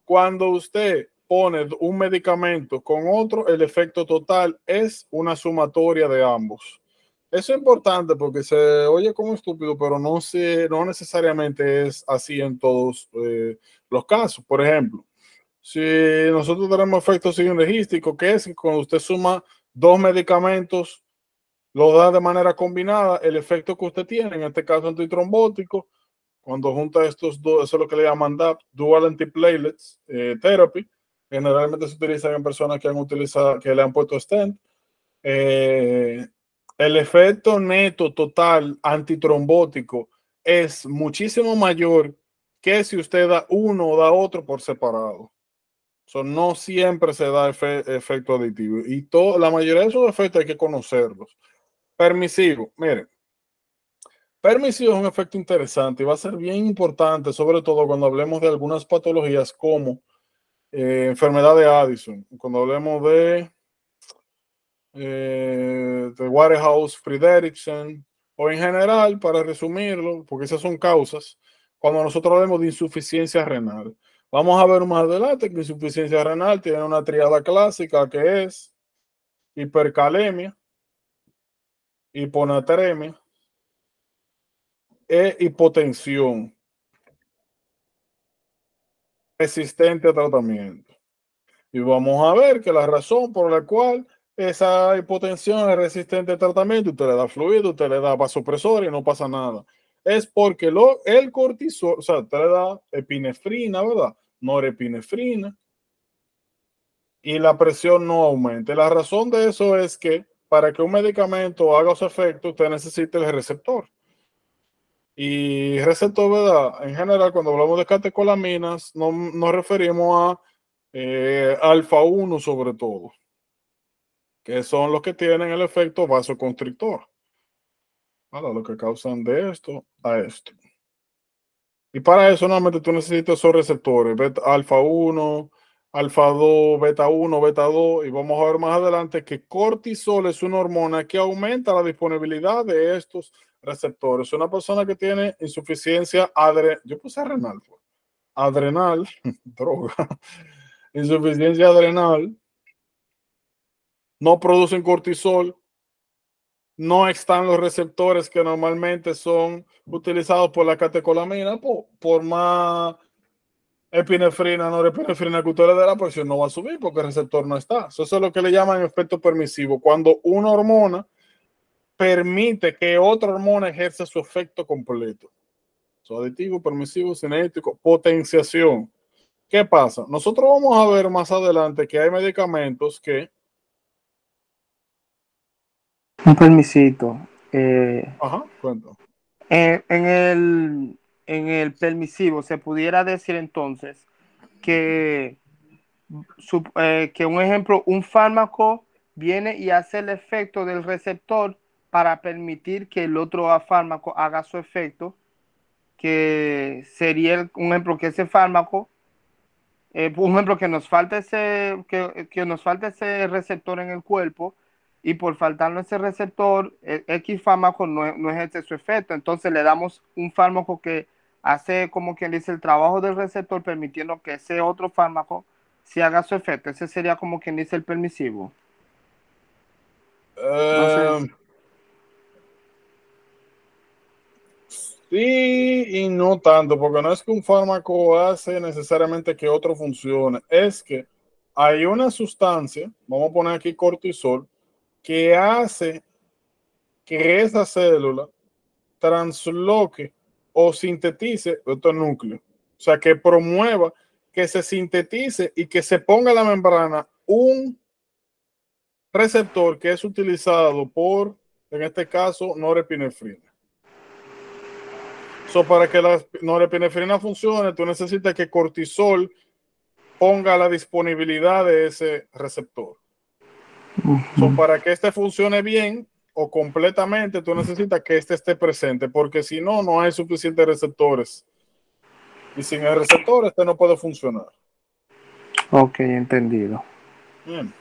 Cuando usted pone un medicamento con otro, el efecto total es una sumatoria de ambos. Eso es importante porque se oye como estúpido, pero no, se, no necesariamente es así en todos eh, los casos. Por ejemplo, si nosotros tenemos efectos sinergísticos, que es cuando usted suma dos medicamentos, los da de manera combinada, el efecto que usted tiene, en este caso antitrombótico, cuando junta estos dos, eso es lo que le llaman DAP, Dual Antiplatelets eh, Therapy, generalmente se utiliza en personas que han utilizado, que le han puesto stent. Eh, el efecto neto total antitrombótico es muchísimo mayor que si usted da uno o da otro por separado no siempre se da efecto aditivo y todo, la mayoría de esos efectos hay que conocerlos. Permisivo, miren, permisivo es un efecto interesante y va a ser bien importante, sobre todo cuando hablemos de algunas patologías como eh, enfermedad de Addison, cuando hablemos de, eh, de Waterhouse Friedrichsen, o en general, para resumirlo, porque esas son causas, cuando nosotros hablemos de insuficiencia renal. Vamos a ver más adelante que insuficiencia renal tiene una triada clásica que es hipercalemia, hiponatremia e hipotensión resistente a tratamiento. Y vamos a ver que la razón por la cual esa hipotensión es resistente al tratamiento, usted le da fluido, usted le da vasopresor y no pasa nada. Es porque lo, el cortisol, o sea, usted le da epinefrina, ¿verdad? norepinefrina y la presión no aumente. La razón de eso es que para que un medicamento haga su efecto, usted necesita el receptor. Y receptor, ¿verdad? En general, cuando hablamos de catecolaminas, no, nos referimos a eh, alfa 1 sobre todo, que son los que tienen el efecto vasoconstrictor. ¿Vale? Lo que causan de esto a esto. Y para eso normalmente tú necesitas esos receptores, beta, alfa 1, alfa 2, beta 1, beta 2, y vamos a ver más adelante que cortisol es una hormona que aumenta la disponibilidad de estos receptores. Una persona que tiene insuficiencia adrenal, yo puse renal, adrenal, pues. [laughs] droga, insuficiencia adrenal, no producen cortisol, no están los receptores que normalmente son utilizados por la catecolamina, por, más epinefrina, norepinefrina que usted le la presión no va a subir porque el receptor no está. Eso es lo que le llaman efecto permisivo. Cuando una hormona permite que otra hormona ejerza su efecto completo. Su aditivo, permisivo, cinético, potenciación. ¿Qué pasa? Nosotros vamos a ver más adelante que hay medicamentos que un permisito. Eh, en, el, en el permisivo se pudiera decir entonces que, eh, que un ejemplo, un fármaco viene y hace el efecto del receptor para permitir que el otro fármaco haga su efecto, que sería un ejemplo que ese fármaco, eh, un ejemplo que nos falta ese, que, que nos falta ese receptor en el cuerpo, y por faltarnos ese receptor, e, X fármaco no, no ejerce su efecto. Entonces le damos un fármaco que hace, como quien dice, el trabajo del receptor, permitiendo que ese otro fármaco se haga su efecto. Ese sería como quien dice el permisivo. sí, y no tanto, porque no es que un fármaco hace necesariamente que otro funcione, es que hay una sustancia, vamos a poner aquí cortisol, que hace que esa célula transloque o sintetice otro núcleo. O sea, que promueva que se sintetice y que se ponga en la membrana un receptor que es utilizado por, en este caso, norepinefrina. para que la norepinefrina funcione, tú necesitas que cortisol ponga la disponibilidad de ese receptor para que este funcione bien o completamente, tú necesitas que este esté presente, porque si no, no hay suficientes receptores. Y sin el receptor, este no puede funcionar. Ok, entendido. Bien.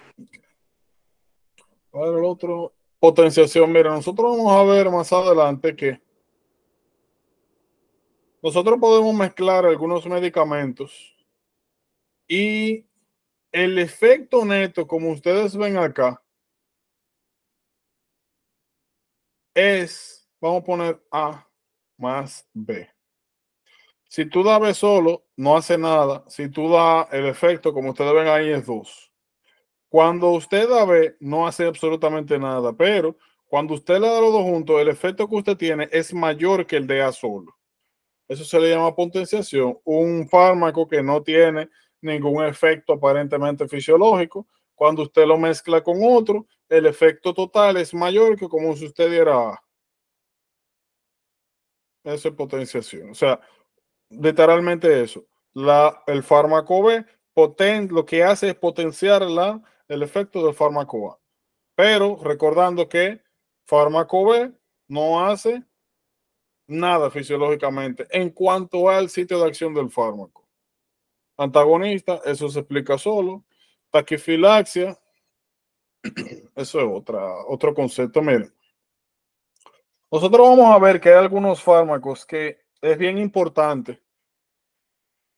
Para el otro, potenciación. Mira, nosotros vamos a ver más adelante que nosotros podemos mezclar algunos medicamentos y el efecto neto, como ustedes ven acá, es, vamos a poner A más B. Si tú das B solo, no hace nada. Si tú da el efecto, como ustedes ven ahí, es 2. Cuando usted da B, no hace absolutamente nada, pero cuando usted le da los dos juntos, el efecto que usted tiene es mayor que el de A solo. Eso se le llama potenciación. Un fármaco que no tiene ningún efecto aparentemente fisiológico. Cuando usted lo mezcla con otro, el efecto total es mayor que como si usted diera esa potenciación. O sea, literalmente eso. La, el fármaco B lo que hace es potenciar la, el efecto del fármaco A. Pero recordando que fármaco B no hace nada fisiológicamente en cuanto al sitio de acción del fármaco antagonista, eso se explica solo. Taquifilaxia, [clears throat] eso es otra, otro concepto. Miren, nosotros vamos a ver que hay algunos fármacos que es bien importante.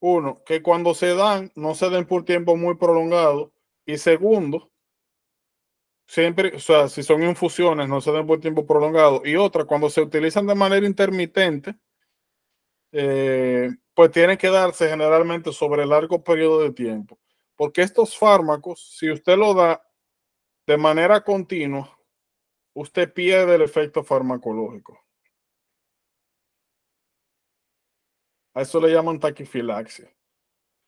Uno, que cuando se dan, no se den por tiempo muy prolongado. Y segundo, siempre, o sea, si son infusiones, no se den por tiempo prolongado. Y otra, cuando se utilizan de manera intermitente, eh, pues tiene que darse generalmente sobre largo periodo de tiempo, porque estos fármacos, si usted lo da de manera continua, usted pierde el efecto farmacológico. A eso le llaman taquifilaxia.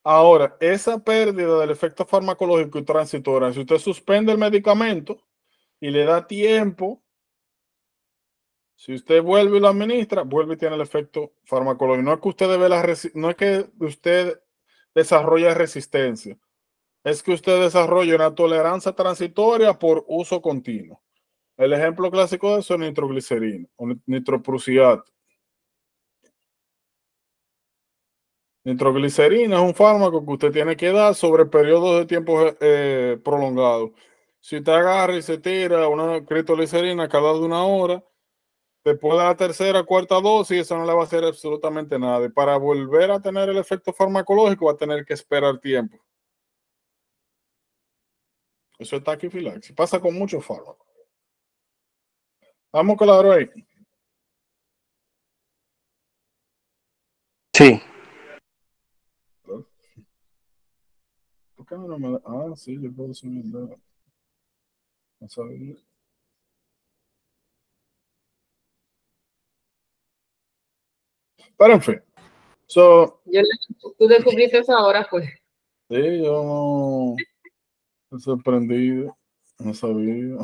Ahora, esa pérdida del efecto farmacológico y transitoria, si usted suspende el medicamento y le da tiempo si usted vuelve y lo administra, vuelve y tiene el efecto farmacológico. No es que usted debe desarrolle resistencia, es que usted desarrolla una tolerancia transitoria por uso continuo. El ejemplo clásico de eso es nitroglicerina o nitroprusiato. Nitroglicerina es un fármaco que usted tiene que dar sobre periodos de tiempo eh, prolongados. Si usted agarra y se tira una criptoglicerina cada una hora, Después la tercera, cuarta dosis, eso no le va a hacer absolutamente nada. para volver a tener el efecto farmacológico, va a tener que esperar tiempo. Eso está aquí filax Pasa con muchos fármacos. Vamos claro ahí. Sí. ¿Por no me Ah, sí, yo puedo subir. No Pero en fin. tú descubriste eso ahora, pues. Sí, yo no. sorprendí No sabía.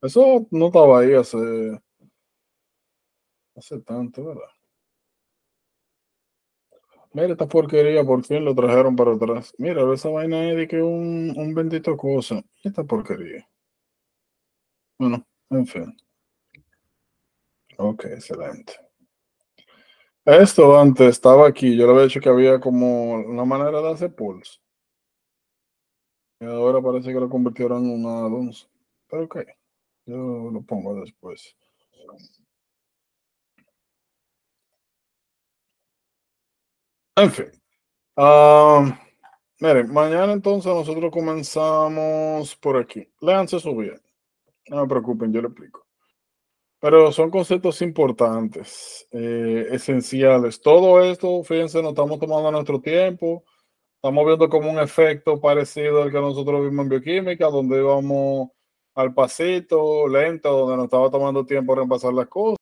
Eso no estaba ahí hace. Hace tanto, ¿verdad? Mira esta porquería, por fin lo trajeron para atrás. Mira, esa vaina de que un, un bendito cosa. Esta porquería. Bueno, en fin. Ok, excelente. Esto antes estaba aquí. Yo le había dicho que había como una manera de hacer pulso. Y ahora parece que lo convirtieron en una danza. Pero ok. Yo lo pongo después. En fin. Ah, miren, mañana entonces nosotros comenzamos por aquí. Léanse su bien. No me preocupen, yo le explico. Pero son conceptos importantes, eh, esenciales. Todo esto, fíjense, nos estamos tomando nuestro tiempo. Estamos viendo como un efecto parecido al que nosotros vimos en bioquímica, donde íbamos al pasito, lento, donde nos estaba tomando tiempo repasar las cosas.